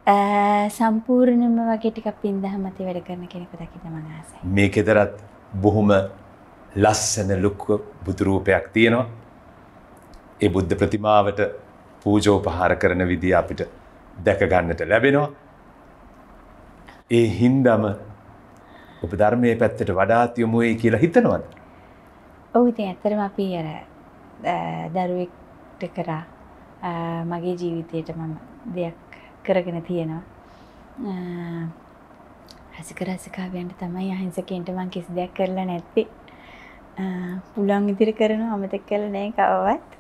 [SPEAKER 1] සම්පූර්ණම වගේ ටික පින්දහම ඇති වැඩ කරන කෙනෙකු දකින්න මම ආසයි.
[SPEAKER 3] මේ කෙතරත් බොහොම ලස්සන ලොකු බුදු රූපයක් තියෙනවා. ඒ බුද්ධ ප්‍රතිමාවට පූජෝපහාර කරන විදිය අපිට දැක ගන්නට ලැබෙනවා. ඒ හින්දම ඔබ ධර්මයේ පැත්තට වඩාත් යොමු වෙයි කියලා හිතනවද?
[SPEAKER 1] ඔව් ඉතින් ඇත්තටම අපි අර දරුවෙක්ට කරා මගේ ජීවිතේට මම දෙයක් කරගෙන තියෙනවා රසික රසිකාවයන්ට තමයි අහිංසකෙන්ට මං කිසි දෙයක් කරලා නැත්තේ පුළන් ඉදිරි කරන අමතක් කල නෑ කවවත්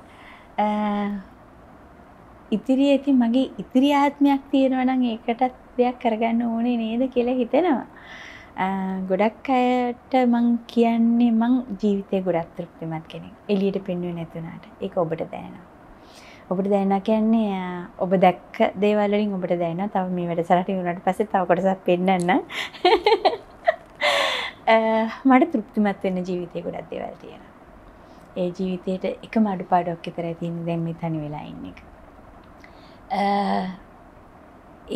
[SPEAKER 1] ඉතිරි ඇති මගේ ඉතිරි ආත්මයක් තියෙනවනම් ඒකටත් දෙයක් කරගන්න ඕනේ නේද කියලා හිතෙනවා ගොඩක් අයට මං කියන්නේ මං ජීවිතය ගොඩක් තෘප්තිමත් කෙනෙක් එලියට පෙන්වෙ නැතුනාට ඒක ඔබට දැනවා ඔබට දැනෙනවා කියන්නේ ඔබ දැක්ක දේවල් වලින් ඔබට දැනෙනවා. තව මේ වැඩසටහන ඉවරනට පස්සේ තව කොටසක් පෙන්නන්න. මට තෘප්තිමත් වෙන්න ජීවිතේ ගොඩක් දේවල් තියෙනවා. ඒ ජීවිතේට එකම අඩුපාඩුවක් විතරයි තියෙන්නේ දැන් මේ තනි වෙලා ඉන්න එක.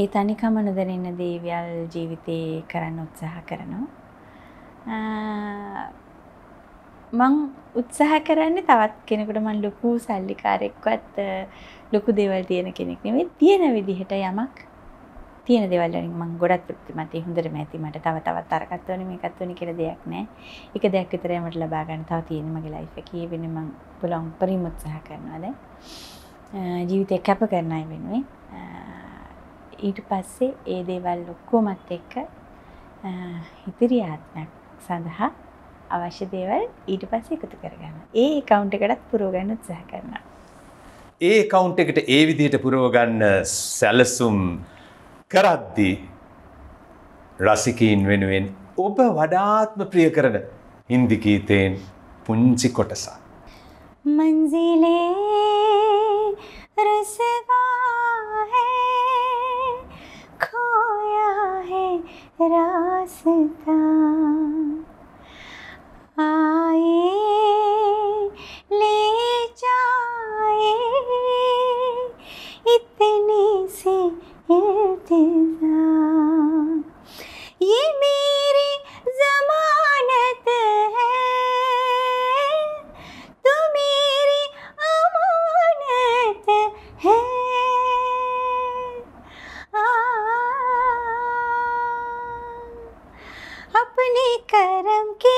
[SPEAKER 1] ඒ තනිකම නොදැනෙන දේවල් ජීවිතේ කරන්න උත්සාහ කරනවා. මං උත්සාහ කරන්නේ තවත් කෙනෙකුට මං ලොකු සල්ලිකාරෙක්වත් ලොකු දේවල් තියෙන කෙනෙක් නෙමෙයි තියෙන විදිහට යමක් තියෙන දේවල් වලින් මම ගොඩක් තෘප්තිමත් හොඳටම ඇති මට තව තවත් අරකට වෙන මේකත් වෙන කියලා දෙයක් නැහැ. එක දෙයක් විතරයි මට ලබා ගන්න තව තියෙන මගේ ලයිෆ් එකේ වෙන මම පුළුවන් පරිම උත්සාහ කරනවා දැන්. ජීවිතේ කැප කරන අය වෙනුවෙන් ඊට පස්සේ ඒ දේවල් ඔක්කොමත් එක්ක ඉදිරි ආත්මයක් සඳහා අවශ්‍ය දේවල් ඊට පස්සේ එකතු කරගන්න. ඒ account එකටත් පුරව ගන්න උත්සාහ කරනවා.
[SPEAKER 3] ඒ account එකට ඒ විදිහට පුරව ගන්න සැලසුම් කරද්දී රසිකීන් වෙනුවෙන් ඔබ වඩාත්ම ප්‍රිය කරන හින්දි ගීතයෙන් පුංචි කොටසක්.
[SPEAKER 2] මන්සිලේ රසවා है खोया है रास्ता आए ले जाए इतने से इल्तिजा ये मेरी जमानत है तो मेरी अमानत है अपने कर्म के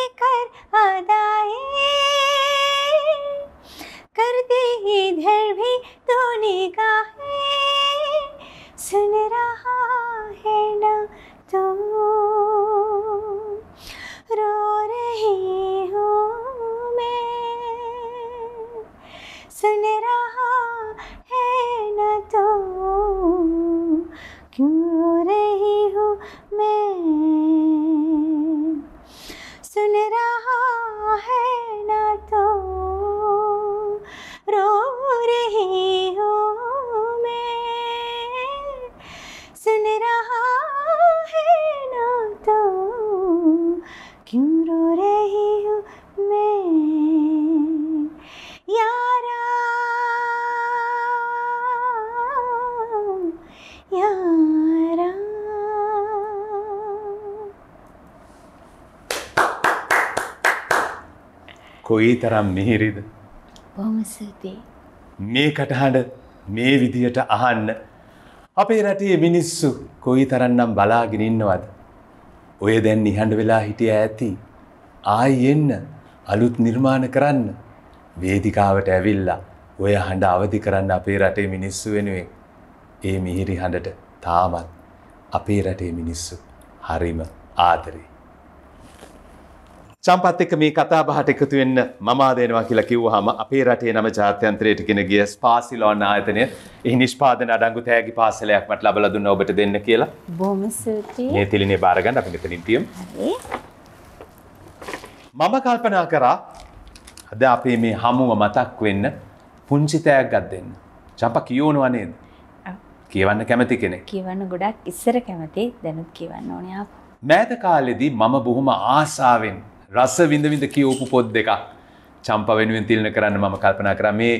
[SPEAKER 3] කොයි තරම් මිහිරිද
[SPEAKER 2] පොමසති
[SPEAKER 3] මේ කටහඬ මේ විදියට අහන්න අපේ රටේ මිනිස්සු කොයි තරන්නම් බලාගෙන ඉන්නවද ඔය දැන් නිහඬ වෙලා හිටිය ඇති ආයි එන්න අලුත් නිර්මාණ කරන්න වේදිකාවට ඇවිල්ලා ඔය හඬ අවධි කරන්න අපේ රටේ මිනිස්සු වෙනුවෙන් ඒ මිහිරි හඬට තාමත් අපේ රටේ මිනිස්සු හරිම ආදරේ චම්පත් එක්ක මේ කතා බහට එකතු වෙන්න මම ආදෙනවා කියලා කිව්වහම අපේ රටේ නම ජාත්‍යන්තරයට ගෙන ගිය ස්පාසිලෝන් ආයතනය එහි නිෂ්පාදන අඩංගු තෑගි පාසලයක් මට ලබලා දුන්න ඔබට දෙන්න කියලා. බොහොම ස්තුතියි. මේ තිලිනේ බාර ගන්න අපි මෙතනින් පියමු. මම කල්පනා කරා අද අපේ මේ හමුව මතක් වෙන්න පුංචි තෑග්ගක් දෙන්න. චම්පා කියවනවා නේද? කියවන්න කැමති කෙනෙක්.
[SPEAKER 1] කියවන්න ගොඩක් ඉස්සර කැමති දැනුත් කියවන්න ඕනේ ආපහු.
[SPEAKER 3] මෑත කාලෙදී මම බොහොම ආසාවෙන් රස්ස විඳවිඳ කියෝපු පොත් දෙකක් චම්ප වෙනුවෙන් තිල්න කරන්න මම කල්පනා කර මේ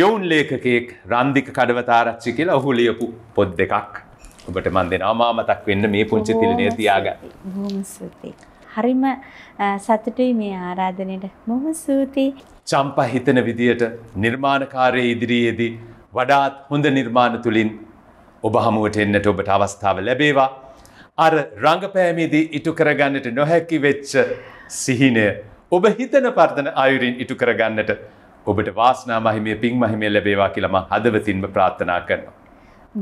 [SPEAKER 3] යොවුන් ලේකකයෙක් රන්දික කඩවතාරච්චි කියලා ඔහු ලියපු පොත් දෙකක් ඔබට මන් දෙෙන අමාමතක් වෙන්න මේ පුංචි තිල්නය තියාගන්න
[SPEAKER 1] හොමස්ති. හරිම සතුටුයි මේ ආරාධනයට මොම සූති.
[SPEAKER 3] චම්ප හිතන විදියට නිර්මාණකාරය ඉදිරියේදී වඩාත් හොඳ නිර්මාණ තුළින් ඔබ හමුවට එන්නට ඔබට අවස්ථාව ලැබේවා. අර රඟපෑමේදී ඉටු කරගන්නට නොහැකි වෙච්ච සිහිනය ඔබ හිතන පර්ධන අයුරින් ඉටු කරගන්නට ඔබට වාස්නා මහිමය පින් මහිමය ලැබේවා කියලම හදවතින්ම ප්‍රාර්ථනා කරනවා.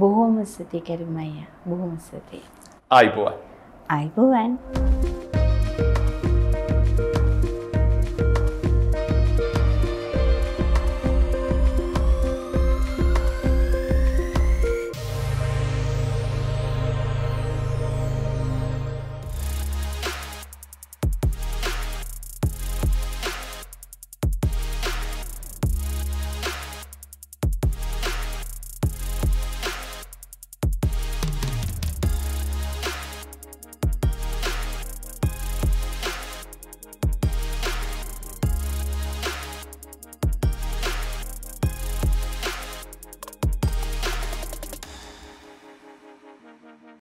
[SPEAKER 1] බොහෝම ස්තුති කරුමය බොහොම ස්තුති. අයිබෝවන්. අයිබෝවන්.